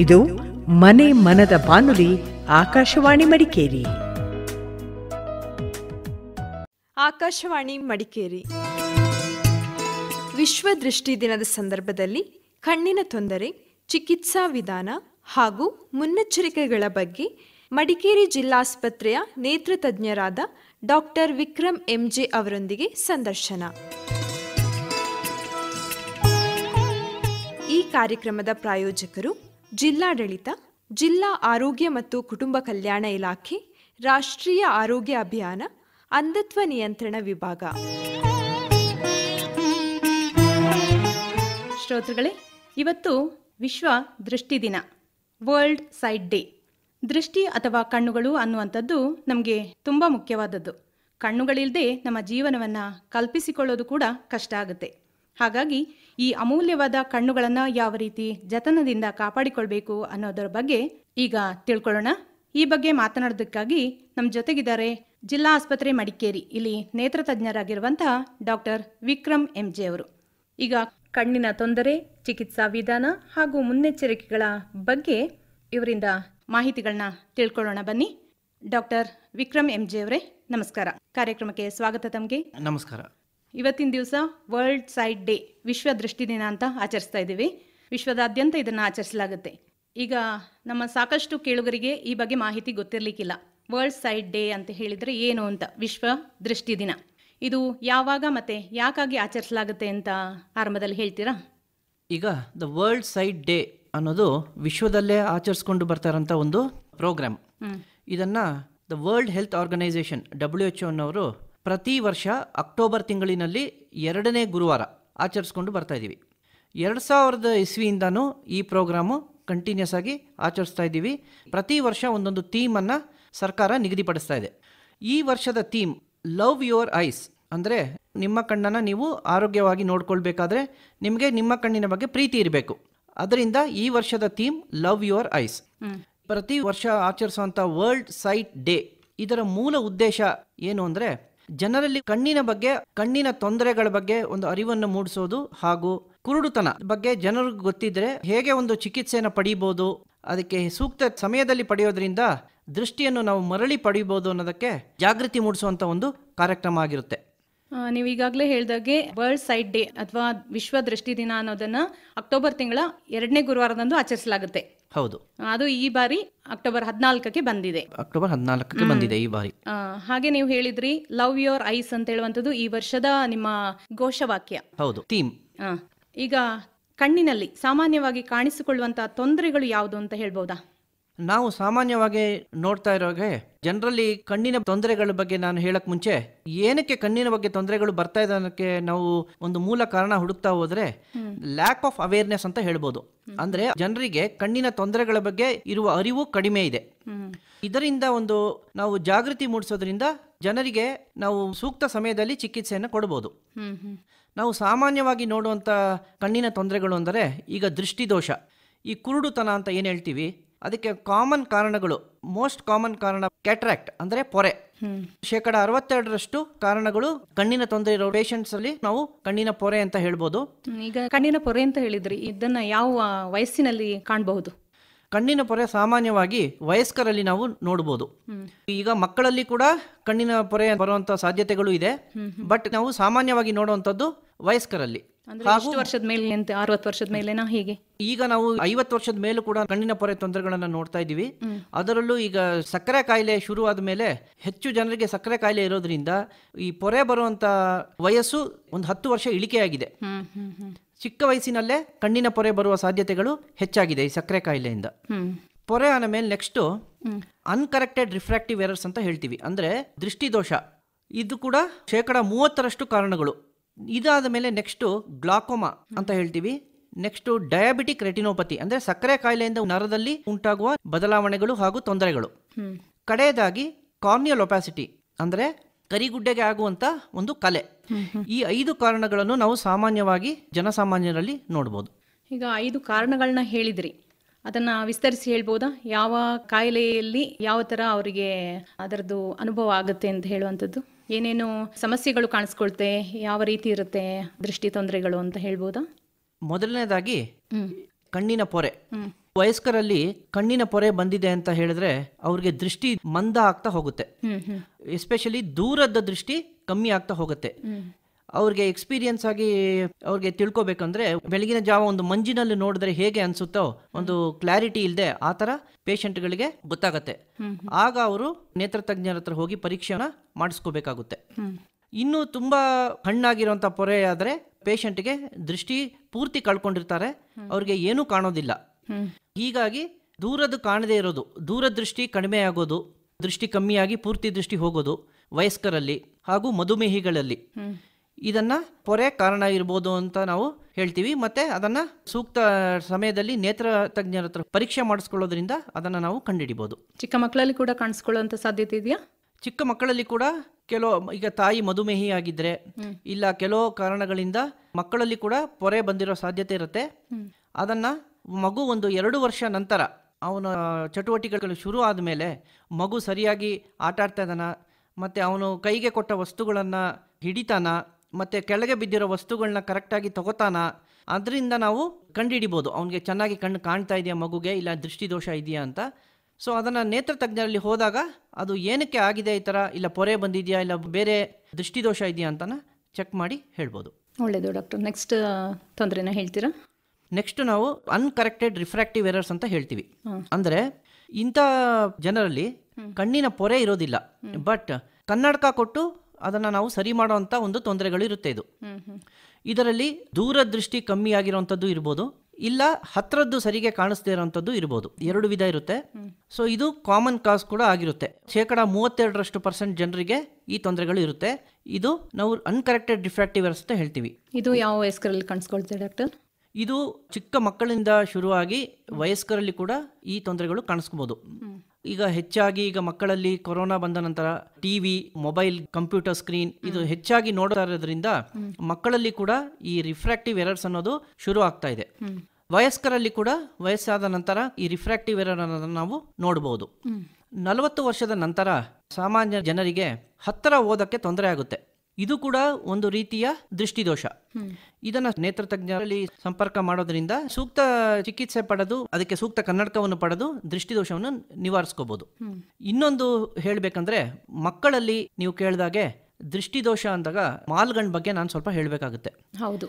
ಇದು ಮನೆ ಮನದ ಬಾನುಲಿ ಆಕಾಶವಾಣಿ ಮಡಿಕೇರಿ ಆಕಾಶವಾಣಿ ಮಡಿಕೇರಿ ವಿಶ್ವ ದೃಷ್ಟಿ ದಿನದ ಸಂದರ್ಭದಲ್ಲಿ ಕಣ್ಣಿನ ತೊಂದರೆ ಚಿಕಿತ್ಸಾ ವಿಧಾನ ಹಾಗೂ ಮುನ್ನೆಚ್ಚರಿಕೆಗಳ ಬಗ್ಗೆ ಮಡಿಕೇರಿ ಜಿಲ್ಲಾಸ್ಪತ್ರೆಯ ನೇತ್ರ ತಜ್ಞರಾದ ಡಾಕ್ಟರ್ ವಿಕ್ರಮ್ ಎಂಜೆ ಅವರೊಂದಿಗೆ ಸಂದರ್ಶನ ಈ ಕಾರ್ಯಕ್ರಮದ ಪ್ರಾಯೋಜಕರು ಜಿಲ್ಲಾಡಳಿತ ಜಿಲ್ಲಾ ಆರೋಗ್ಯ ಮತ್ತು ಕುಟುಂಬ ಕಲ್ಯಾಣ ಇಲಾಖೆ ರಾಷ್ಟ್ರೀಯ ಆರೋಗ್ಯ ಅಭಿಯಾನ ಅಂಧತ್ವ ನಿಯಂತ್ರಣ ವಿಭಾಗ ಶ್ರೋತೃಗಳೇ ಇವತ್ತು ವಿಶ್ವ ದೃಷ್ಟಿ ದಿನ ವರ್ಲ್ಡ್ ಸೈಡ್ ಡೇ ದೃಷ್ಟಿ ಅಥವಾ ಕಣ್ಣುಗಳು ಅನ್ನುವಂಥದ್ದು ನಮಗೆ ತುಂಬ ಮುಖ್ಯವಾದದ್ದು ಕಣ್ಣುಗಳಿಲ್ಲದೆ ನಮ್ಮ ಜೀವನವನ್ನು ಕಲ್ಪಿಸಿಕೊಳ್ಳೋದು ಕೂಡ ಕಷ್ಟ ಆಗುತ್ತೆ ಹಾಗಾಗಿ ಈ ಅಮೂಲ್ಯವಾದ ಕಣ್ಣುಗಳನ್ನ ಯಾವ ರೀತಿ ಜತನದಿಂದ ಕಾಪಾಡಿಕೊಳ್ಬೇಕು ಅನ್ನೋದರ ಬಗ್ಗೆ ಈಗ ತಿಳ್ಕೊಳ್ಳೋಣ ಈ ಬಗ್ಗೆ ಮಾತನಾಡೋದಕ್ಕಾಗಿ ನಮ್ಮ ಜೊತೆಗಿದ್ದಾರೆ ಜಿಲ್ಲಾ ಆಸ್ಪತ್ರೆ ಮಡಿಕೇರಿ ಇಲ್ಲಿ ನೇತ್ರ ತಜ್ಞರಾಗಿರುವಂತಹ ಡಾಕ್ಟರ್ ವಿಕ್ರಮ್ ಎಂ ಜೆ ಅವರು ಈಗ ಕಣ್ಣಿನ ತೊಂದರೆ ಚಿಕಿತ್ಸಾ ವಿಧಾನ ಹಾಗೂ ಮುನ್ನೆಚ್ಚರಿಕೆಗಳ ಬಗ್ಗೆ ಇವರಿಂದ ಮಾಹಿತಿಗಳನ್ನ ತಿಳ್ಕೊಳ್ಳೋಣ ಬನ್ನಿ ಡಾಕ್ಟರ್ ವಿಕ್ರಮ್ ಎಂ ಜೆ ಅವರೇ ನಮಸ್ಕಾರ ಕಾರ್ಯಕ್ರಮಕ್ಕೆ ಸ್ವಾಗತ ತಮಗೆ ನಮಸ್ಕಾರ ಇವತ್ತಿನ ದಿವಸ ವರ್ಲ್ಡ್ ಸೈಡ್ ಡೇ ವಿಶ್ವ ದೃಷ್ಟಿ ದಿನ ಅಂತ ಆಚರಿಸ್ತಾ ಇದ್ದೀವಿ ವಿಶ್ವದಾದ್ಯಂತ ಇದನ್ನು ಆಚರಿಸಲಾಗುತ್ತೆ ಈಗ ನಮ್ಮ ಸಾಕಷ್ಟು ಕೇಳುಗರಿಗೆ ಈ ಬಗ್ಗೆ ಮಾಹಿತಿ ಗೊತ್ತಿರಲಿಕ್ಕಿಲ್ಲ ವರ್ಲ್ಡ್ ಸೈಡ್ ಡೇ ಅಂತ ಹೇಳಿದರೆ ಏನು ಅಂತ ವಿಶ್ವ ದೃಷ್ಟಿ ದಿನ ಇದು ಯಾವಾಗ ಮತ್ತೆ ಯಾಕಾಗಿ ಆಚರಿಸಲಾಗುತ್ತೆ ಅಂತ ಆರಂಭದಲ್ಲಿ ಹೇಳ್ತೀರಾ ಈಗ ದ ವರ್ಲ್ಡ್ ಸೈಡ್ ಡೇ ಅನ್ನೋದು ವಿಶ್ವದಲ್ಲೇ ಆಚರಿಸ್ಕೊಂಡು ಬರ್ತಾರಂಥ ಒಂದು ಪ್ರೋಗ್ರಾಮ್ ಇದನ್ನು the world health organization W H ಅನ್ನೋರು ಪ್ರತಿ ವರ್ಷ ಅಕ್ಟೋಬರ್ ತಿಂಗಳಿನಲ್ಲಿ ಎರಡನೇ ಗುರುವಾರ ಆಚರಿಸ್ಕೊಂಡು ಬರ್ತಾ ಇದ್ದೀವಿ ಎರಡು ಸಾವಿರದ ಇಸ್ವಿಯಿಂದನೂ ಈ ಪ್ರೋಗ್ರಾಮು ಕಂಟಿನ್ಯೂಸ್ ಆಗಿ ಆಚರಿಸ್ತಾ ಇದ್ದೀವಿ ಪ್ರತಿ ವರ್ಷ ಒಂದೊಂದು ಥೀಮನ್ನು ಸರ್ಕಾರ ನಿಗದಿಪಡಿಸ್ತಾ ಇದೆ ಈ ವರ್ಷದ ಥೀಮ್ ಲವ್ ಯುವರ್ ಐಸ್ ಅಂದರೆ ನಿಮ್ಮ ಕಣ್ಣನ್ನು ನೀವು ಆರೋಗ್ಯವಾಗಿ ನೋಡ್ಕೊಳ್ಬೇಕಾದ್ರೆ ನಿಮಗೆ ನಿಮ್ಮ ಕಣ್ಣಿನ ಬಗ್ಗೆ ಪ್ರೀತಿ ಇರಬೇಕು ಅದರಿಂದ ಈ ವರ್ಷದ ಥೀಮ್ ಲವ್ ಯುವರ್ ಐಸ್ ಪ್ರತಿ ವರ್ಷ ಆಚರಿಸುವಂಥ ವರ್ಲ್ಡ್ ಸೈಟ್ ಡೇ ಇದರ ಮೂಲ ಉದ್ದೇಶ ಏನು ಅಂದರೆ ಜನರಲ್ಲಿ ಕಣ್ಣಿನ ಬಗ್ಗೆ ಕಣ್ಣಿನ ತೊಂದರೆಗಳ ಬಗ್ಗೆ ಒಂದು ಅರಿವನ್ನು ಮೂಡಿಸೋದು ಹಾಗೂ ಕುರುಡುತನ ಬಗ್ಗೆ ಜನರಿಗೆ ಗೊತ್ತಿದ್ರೆ ಹೇಗೆ ಒಂದು ಚಿಕಿತ್ಸೆಯನ್ನು ಪಡೀಬೋದು ಅದಕ್ಕೆ ಸೂಕ್ತ ಸಮಯದಲ್ಲಿ ಪಡೆಯೋದ್ರಿಂದ ದೃಷ್ಟಿಯನ್ನು ನಾವು ಮರಳಿ ಪಡೆಯಬಹುದು ಅನ್ನೋದಕ್ಕೆ ಜಾಗೃತಿ ಮೂಡಿಸುವಂತ ಒಂದು ಕಾರ್ಯಕ್ರಮ ಆಗಿರುತ್ತೆ ನೀವು ಈಗಾಗಲೇ ಹೇಳಿದಾಗೆ ವರ್ಲ್ಡ್ ಸೈಟ್ ಡೇ ಅಥವಾ ವಿಶ್ವ ದೃಷ್ಟಿ ದಿನ ಅನ್ನೋದನ್ನ ಅಕ್ಟೋಬರ್ ತಿಂಗಳ ಎರಡನೇ ಗುರುವಾರದಂದು ಆಚರಿಸಲಾಗುತ್ತೆ ಹೌದು ಅದು ಈ ಬಾರಿ ಅಕ್ಟೋಬರ್ ಹದಿನಾಲ್ಕಕ್ಕೆ ಬಂದಿದೆ ಅಕ್ಟೋಬರ್ ಹದಿನಾಲ್ಕಕ್ಕೆ ಬಂದಿದೆ ಈ ಬಾರಿ ಹಾಗೆ ನೀವು ಹೇಳಿದ್ರಿ ಲವ್ ಯೋರ್ ಐಸ್ ಅಂತ ಹೇಳುವಂತದ್ದು ಈ ವರ್ಷದ ನಿಮ್ಮ ಘೋಷವಾಕ್ಯ ಹೌದು ಥೀಮ್ ಈಗ ಕಣ್ಣಿನಲ್ಲಿ ಸಾಮಾನ್ಯವಾಗಿ ಕಾಣಿಸಿಕೊಳ್ಳುವಂತಹ ತೊಂದರೆಗಳು ಯಾವುದು ಅಂತ ಹೇಳ್ಬೋದಾ ನಾವು ಸಾಮಾನ್ಯವಾಗಿ ನೋಡ್ತಾ ಇರೋಗೆ ಜನರಲ್ಲಿ ಕಣ್ಣಿನ ತೊಂದರೆಗಳ ಬಗ್ಗೆ ನಾನು ಹೇಳಕ್ ಮುಂಚೆ ಏನಕ್ಕೆ ಕಣ್ಣಿನ ಬಗ್ಗೆ ತೊಂದರೆಗಳು ಬರ್ತಾ ಇದೆ ಅನ್ನೋಕ್ಕೆ ನಾವು ಒಂದು ಮೂಲ ಕಾರಣ ಹುಡುಕ್ತಾ ಹೋದ್ರೆ ಲ್ಯಾಕ್ ಆಫ್ ಅವೇರ್ನೆಸ್ ಅಂತ ಹೇಳ್ಬೋದು ಅಂದ್ರೆ ಜನರಿಗೆ ಕಣ್ಣಿನ ತೊಂದರೆಗಳ ಬಗ್ಗೆ ಇರುವ ಅರಿವು ಕಡಿಮೆ ಇದೆ ಇದರಿಂದ ಒಂದು ನಾವು ಜಾಗೃತಿ ಮೂಡಿಸೋದ್ರಿಂದ ಜನರಿಗೆ ನಾವು ಸೂಕ್ತ ಸಮಯದಲ್ಲಿ ಚಿಕಿತ್ಸೆಯನ್ನು ಕೊಡಬಹುದು ನಾವು ಸಾಮಾನ್ಯವಾಗಿ ನೋಡುವಂತ ಕಣ್ಣಿನ ತೊಂದರೆಗಳು ಅಂದರೆ ಈಗ ದೃಷ್ಟಿದೋಷ ಈ ಕುರುಡುತನ ಅಂತ ಏನು ಹೇಳ್ತೀವಿ ಅದಕ್ಕೆ ಕಾಮನ್ ಕಾರಣಗಳು ಮೋಸ್ಟ್ ಕಾಮನ್ ಕಾರಣ ಕ್ಯಾಟ್ರಾಕ್ಟ್ ಅಂದ್ರೆ ಪೊರೆ ಶೇಕಡ ಅರವತ್ತೆರಡರಷ್ಟು ಕಾರಣಗಳು ಕಣ್ಣಿನ ತೊಂದರೆ ಇರೋ ಪೇಷಂಟ್ಸ್ ಅಲ್ಲಿ ನಾವು ಕಣ್ಣಿನ ಪೊರೆ ಅಂತ ಹೇಳ್ಬೋದು ಈಗ ಕಣ್ಣಿನ ಪೊರೆ ಅಂತ ಹೇಳಿದ್ರಿ ಇದನ್ನ ಯಾವ ವಯಸ್ಸಿನಲ್ಲಿ ಕಾಣಬಹುದು ಕಣ್ಣಿನ ಪೊರೆ ಸಾಮಾನ್ಯವಾಗಿ ವಯಸ್ಕರಲ್ಲಿ ನಾವು ನೋಡಬಹುದು ಈಗ ಮಕ್ಕಳಲ್ಲಿ ಕೂಡ ಕಣ್ಣಿನ ಪೊರೆ ಬರುವಂತ ಸಾಧ್ಯತೆಗಳು ಇದೆ ಬಟ್ ನಾವು ಸಾಮಾನ್ಯವಾಗಿ ನೋಡುವಂಥದ್ದು ವಯಸ್ಕರಲ್ಲಿ ವರ್ಷದ ಮೇಲೆ ಅಂತ ವರ್ಷದ ಹೀಗೆ ಈಗ ನಾವು ಐವತ್ತು ವರ್ಷದ ಮೇಲೂ ಕೂಡ ಕಣ್ಣಿನ ಪೊರೆ ತೊಂದರೆಗಳನ್ನ ನೋಡ್ತಾ ಇದ್ದೀವಿ ಅದರಲ್ಲೂ ಈಗ ಸಕ್ಕರೆ ಕಾಯಿಲೆ ಶುರುವಾದ ಮೇಲೆ ಹೆಚ್ಚು ಜನರಿಗೆ ಸಕ್ಕರೆ ಕಾಯಿಲೆ ಇರೋದ್ರಿಂದ ಈ ಪೊರೆ ಬರುವಂತ ವಯಸ್ಸು ಒಂದು ಹತ್ತು ವರ್ಷ ಇಳಿಕೆಯಾಗಿದೆ ಚಿಕ್ಕ ವಯಸ್ಸಿನಲ್ಲೇ ಕಣ್ಣಿನ ಪೊರೆ ಬರುವ ಸಾಧ್ಯತೆಗಳು ಹೆಚ್ಚಾಗಿದೆ ಈ ಸಕ್ಕರೆ ಕಾಯಿಲೆಯಿಂದ ಪೊರೆ ಆದ ಮೇಲೆ ನೆಕ್ಸ್ಟ್ ಅನ್ಕರೆಕ್ಟೆಡ್ ರಿಫ್ರಾಕ್ಟಿವ್ ಎರರ್ಸ್ ಅಂತ ಹೇಳ್ತೀವಿ ಅಂದ್ರೆ ದೃಷ್ಟಿದೋಷ ಇದು ಕೂಡ ಶೇಕಡ ಮೂವತ್ತರಷ್ಟು ಕಾರಣಗಳು ಇದಾದ ಮೇಲೆ ನೆಕ್ಸ್ಟ್ ಗ್ಲಾಕೋಮಾ ಅಂತ ಹೇಳ್ತೀವಿ ನೆಕ್ಸ್ಟ್ ಡಯಾಬಿಟಿಕ್ ರೆಟಿನೋಪತಿ ಅಂದ್ರೆ ಸಕ್ಕರೆ ಕಾಯಿಲೆಯಿಂದ ನರದಲ್ಲಿ ಉಂಟಾಗುವ ಬದಲಾವಣೆಗಳು ಹಾಗೂ ತೊಂದರೆಗಳು ಕಡೆಯದಾಗಿ ಕಾರ್ನಿಯಲ್ ಒಪಾಸಿಟಿ ಅಂದ್ರೆ ಕರಿಗುಡ್ಡೆಗೆ ಆಗುವಂತ ಒಂದು ಕಲೆ ಈ ಐದು ಕಾರಣಗಳನ್ನು ನಾವು ಸಾಮಾನ್ಯವಾಗಿ ಜನಸಾಮಾನ್ಯರಲ್ಲಿ ನೋಡಬಹುದು ಈಗ ಐದು ಕಾರಣಗಳನ್ನ ಹೇಳಿದ್ರಿ ಅದನ್ನು ವಿಸ್ತರಿಸಿ ಹೇಳ್ಬೋದಾ ಯಾವ ಕಾಯಿಲೆಯಲ್ಲಿ ಯಾವ ಥರ ಅವರಿಗೆ ಅದರದ್ದು ಅನುಭವ ಆಗುತ್ತೆ ಅಂತ ಹೇಳುವಂಥದ್ದು ಏನೇನು ಸಮಸ್ಯೆಗಳು ಕಾಣಿಸ್ಕೊಳ್ತೆ ಯಾವ ರೀತಿ ಇರುತ್ತೆ ದೃಷ್ಟಿ ತೊಂದರೆಗಳು ಅಂತ ಹೇಳ್ಬೋದಾ ಮೊದಲನೇದಾಗಿ ಕಣ್ಣಿನ ಪೊರೆ ವಯಸ್ಕರಲ್ಲಿ ಕಣ್ಣಿನ ಪೊರೆ ಬಂದಿದೆ ಅಂತ ಹೇಳಿದ್ರೆ ಅವ್ರಿಗೆ ದೃಷ್ಟಿ ಮಂದ ಆಗ್ತಾ ಹೋಗುತ್ತೆ ಎಸ್ಪೆಷಲಿ ದೂರದ ದೃಷ್ಟಿ ಕಮ್ಮಿ ಆಗ್ತಾ ಹೋಗುತ್ತೆ ಅವ್ರಿಗೆ ಎಕ್ಸ್ಪೀರಿಯನ್ಸ್ ಆಗಿ ಅವ್ರಿಗೆ ತಿಳ್ಕೊಬೇಕಂದ್ರೆ ಬೆಳಗಿನ ಜಾವ ಒಂದು ಮಂಜಿನಲ್ಲಿ ನೋಡಿದ್ರೆ ಹೇಗೆ ಅನ್ಸುತ್ತೋ ಒಂದು ಕ್ಲಾರಿಟಿ ಇಲ್ಲದೆ ಆ ಥರ ಪೇಷಂಟ್ಗಳಿಗೆ ಗೊತ್ತಾಗತ್ತೆ ಆಗ ಅವರು ನೇತ್ರ ತಜ್ಞರ ಹತ್ರ ಹೋಗಿ ಪರೀಕ್ಷೆ ಮಾಡಿಸ್ಕೋಬೇಕಾಗುತ್ತೆ ಇನ್ನು ತುಂಬಾ ಹಣ್ಣಾಗಿರುವಂತ ಪೊರೆ ಆದರೆ ಪೇಷಂಟ್ಗೆ ದೃಷ್ಟಿ ಪೂರ್ತಿ ಕಳ್ಕೊಂಡಿರ್ತಾರೆ ಅವ್ರಿಗೆ ಏನೂ ಕಾಣೋದಿಲ್ಲ ಹೀಗಾಗಿ ದೂರದ್ದು ಕಾಣದೇ ಇರೋದು ದೂರದೃಷ್ಟಿ ಕಡಿಮೆ ಆಗೋದು ದೃಷ್ಟಿ ಕಮ್ಮಿಯಾಗಿ ಪೂರ್ತಿ ದೃಷ್ಟಿ ಹೋಗೋದು ವಯಸ್ಕರಲ್ಲಿ ಹಾಗೂ ಮಧುಮೇಹಿಗಳಲ್ಲಿ ಇದನ್ನು ಪೊರೆ ಕಾರಣ ಇರ್ಬೋದು ಅಂತ ನಾವು ಹೇಳ್ತೀವಿ ಮತ್ತು ಅದನ್ನು ಸೂಕ್ತ ಸಮಯದಲ್ಲಿ ನೇತ್ರ ತಜ್ಞರ ಹತ್ರ ಪರೀಕ್ಷೆ ಮಾಡಿಸ್ಕೊಳ್ಳೋದ್ರಿಂದ ಅದನ್ನು ನಾವು ಕಂಡುಹಿಡಿಬೋದು ಚಿಕ್ಕ ಮಕ್ಕಳಲ್ಲಿ ಕೂಡ ಕಾಣಿಸ್ಕೊಳ್ಳುವಂಥ ಸಾಧ್ಯತೆ ಇದೆಯಾ ಚಿಕ್ಕ ಮಕ್ಕಳಲ್ಲಿ ಕೂಡ ಕೆಲವು ಈಗ ತಾಯಿ ಮಧುಮೇಹಿ ಆಗಿದ್ರೆ ಇಲ್ಲ ಕೆಲವು ಕಾರಣಗಳಿಂದ ಮಕ್ಕಳಲ್ಲಿ ಕೂಡ ಪೊರೆ ಬಂದಿರೋ ಸಾಧ್ಯತೆ ಇರುತ್ತೆ ಅದನ್ನು ಮಗು ಒಂದು ಎರಡು ವರ್ಷ ನಂತರ ಅವನ ಚಟುವಟಿಕೆಗಳು ಶುರು ಆದಮೇಲೆ ಮಗು ಸರಿಯಾಗಿ ಆಟ ಆಡ್ತಾ ಇದ್ದಾನ ಮತ್ತು ಅವನು ಕೈಗೆ ಕೊಟ್ಟ ವಸ್ತುಗಳನ್ನು ಹಿಡಿತಾನ ಮತ್ತು ಕೆಳಗೆ ಬಿದ್ದಿರೋ ವಸ್ತುಗಳನ್ನ ಕರೆಕ್ಟಾಗಿ ತಗೋತಾನ ಅದರಿಂದ ನಾವು ಕಂಡುಹಿಡಿಬೋದು ಅವನಿಗೆ ಚೆನ್ನಾಗಿ ಕಣ್ಣು ಕಾಣ್ತಾ ಇದೆಯಾ ಮಗುಗೆ ಇಲ್ಲ ದೃಷ್ಟಿದೋಷ ಇದೆಯಾ ಅಂತ ಸೊ ಅದನ್ನು ನೇತ್ರ ತಜ್ಞರಲ್ಲಿ ಹೋದಾಗ ಅದು ಏನಕ್ಕೆ ಆಗಿದೆ ಈ ಥರ ಇಲ್ಲ ಪೊರೆ ಬಂದಿದೆಯಾ ಇಲ್ಲ ಬೇರೆ ದೃಷ್ಟಿದೋಷ ಇದೆಯಾ ಅಂತನ ಚೆಕ್ ಮಾಡಿ ಹೇಳ್ಬೋದು ಒಳ್ಳೆಯದು ಡಾಕ್ಟರ್ ನೆಕ್ಸ್ಟ್ ತೊಂದರೆನ ಹೇಳ್ತೀರಾ ನೆಕ್ಸ್ಟ್ ನಾವು ಅನ್ಕರೆಕ್ಟೆಡ್ ರಿಫ್ರಾಕ್ಟಿವ್ ಎರರ್ಸ್ ಅಂತ ಹೇಳ್ತೀವಿ ಅಂದರೆ ಇಂಥ ಜನರಲ್ಲಿ ಕಣ್ಣಿನ ಪೊರೆ ಇರೋದಿಲ್ಲ ಬಟ್ ಕನ್ನಡಕ ಕೊಟ್ಟು ಅದನ್ನು ನಾವು ಸರಿ ಮಾಡುವಂಥ ಒಂದು ತೊಂದರೆಗಳು ಇರುತ್ತೆ ಇದು ಇದರಲ್ಲಿ ದೂರದೃಷ್ಟಿ ಕಮ್ಮಿ ಆಗಿರುವಂಥದ್ದು ಇರ್ಬೋದು ಇಲ್ಲ ಹತ್ರದ್ದು ಸರಿಗೆ ಕಾಣಿಸ್ದೇ ಇರೋವಂಥದ್ದು ಇರ್ಬೋದು ಎರಡು ವಿಧ ಇರುತ್ತೆ ಸೊ ಇದು ಕಾಮನ್ ಕಾಸ್ ಕೂಡ ಆಗಿರುತ್ತೆ ಶೇಕಡ ಮೂವತ್ತೆರಡರಷ್ಟು ಪರ್ಸೆಂಟ್ ಜನರಿಗೆ ಈ ತೊಂದರೆಗಳು ಇರುತ್ತೆ ಇದು ನಾವು ಅನ್ಕರೆಕ್ಟೆಡ್ ಡಿಫ್ರಾಕ್ಟಿವ್ ಅಂತ ಹೇಳ್ತೀವಿ ಇದು ಯಾವ ವಯಸ್ಕರಲ್ಲಿ ಕಾಣಿಸ್ಕೊಳ್ತೇವೆ ಡಾಕ್ಟರ್ ಇದು ಚಿಕ್ಕ ಮಕ್ಕಳಿಂದ ಶುರುವಾಗಿ ವಯಸ್ಕರಲ್ಲಿ ಕೂಡ ಈ ತೊಂದರೆಗಳು ಕಾಣಿಸ್ಕೋಬಹುದು ಈಗ ಹೆಚ್ಚಾಗಿ ಈಗ ಮಕ್ಕಳಲ್ಲಿ ಕೊರೋನಾ ಬಂದ ನಂತರ ಟಿವಿ ಮೊಬೈಲ್ ಕಂಪ್ಯೂಟರ್ ಸ್ಕ್ರೀನ್ ಇದು ಹೆಚ್ಚಾಗಿ ನೋಡ್ತಾ ಇರೋದ್ರಿಂದ ಮಕ್ಕಳಲ್ಲಿ ಕೂಡ ಈ ರಿಫ್ರಾಕ್ಟಿವ್ ಎರರ್ಸ್ ಅನ್ನೋದು ಶುರು ಆಗ್ತಾ ಇದೆ ವಯಸ್ಕರಲ್ಲಿ ಕೂಡ ವಯಸ್ಸಾದ ನಂತರ ಈ ರಿಫ್ರಾಕ್ಟಿವ್ ಎರರ್ ಅನ್ನೋದನ್ನು ನಾವು ನೋಡಬಹುದು ನಲವತ್ತು ವರ್ಷದ ನಂತರ ಸಾಮಾನ್ಯ ಜನರಿಗೆ ಹತ್ತಿರ ಓದಕ್ಕೆ ತೊಂದರೆ ಆಗುತ್ತೆ ಇದು ಕೂಡ ಒಂದು ರೀತಿಯ ದೃಷ್ಟಿದೋಷ ಇದನ್ನ ನೇತ್ರ ತಜ್ಞರಲ್ಲಿ ಸಂಪರ್ಕ ಮಾಡೋದ್ರಿಂದ ಸೂಕ್ತ ಚಿಕಿತ್ಸೆ ಪಡೆದು ಅದಕ್ಕೆ ಸೂಕ್ತ ಕನ್ನಡಕವನ್ನು ಪಡೆದು ದೃಷ್ಟಿದೋಷವನ್ನು ನಿವಾರಿಸ್ಕೋಬಹುದು ಇನ್ನೊಂದು ಹೇಳಬೇಕಂದ್ರೆ ಮಕ್ಕಳಲ್ಲಿ ನೀವು ಕೇಳಿದಾಗೆ ದೃಷ್ಟಿದೋಷ ಅಂದಾಗ ಮಾಲ್ಗಣ್ ಬಗ್ಗೆ ನಾನು ಸ್ವಲ್ಪ ಹೇಳಬೇಕಾಗುತ್ತೆ ಹೌದು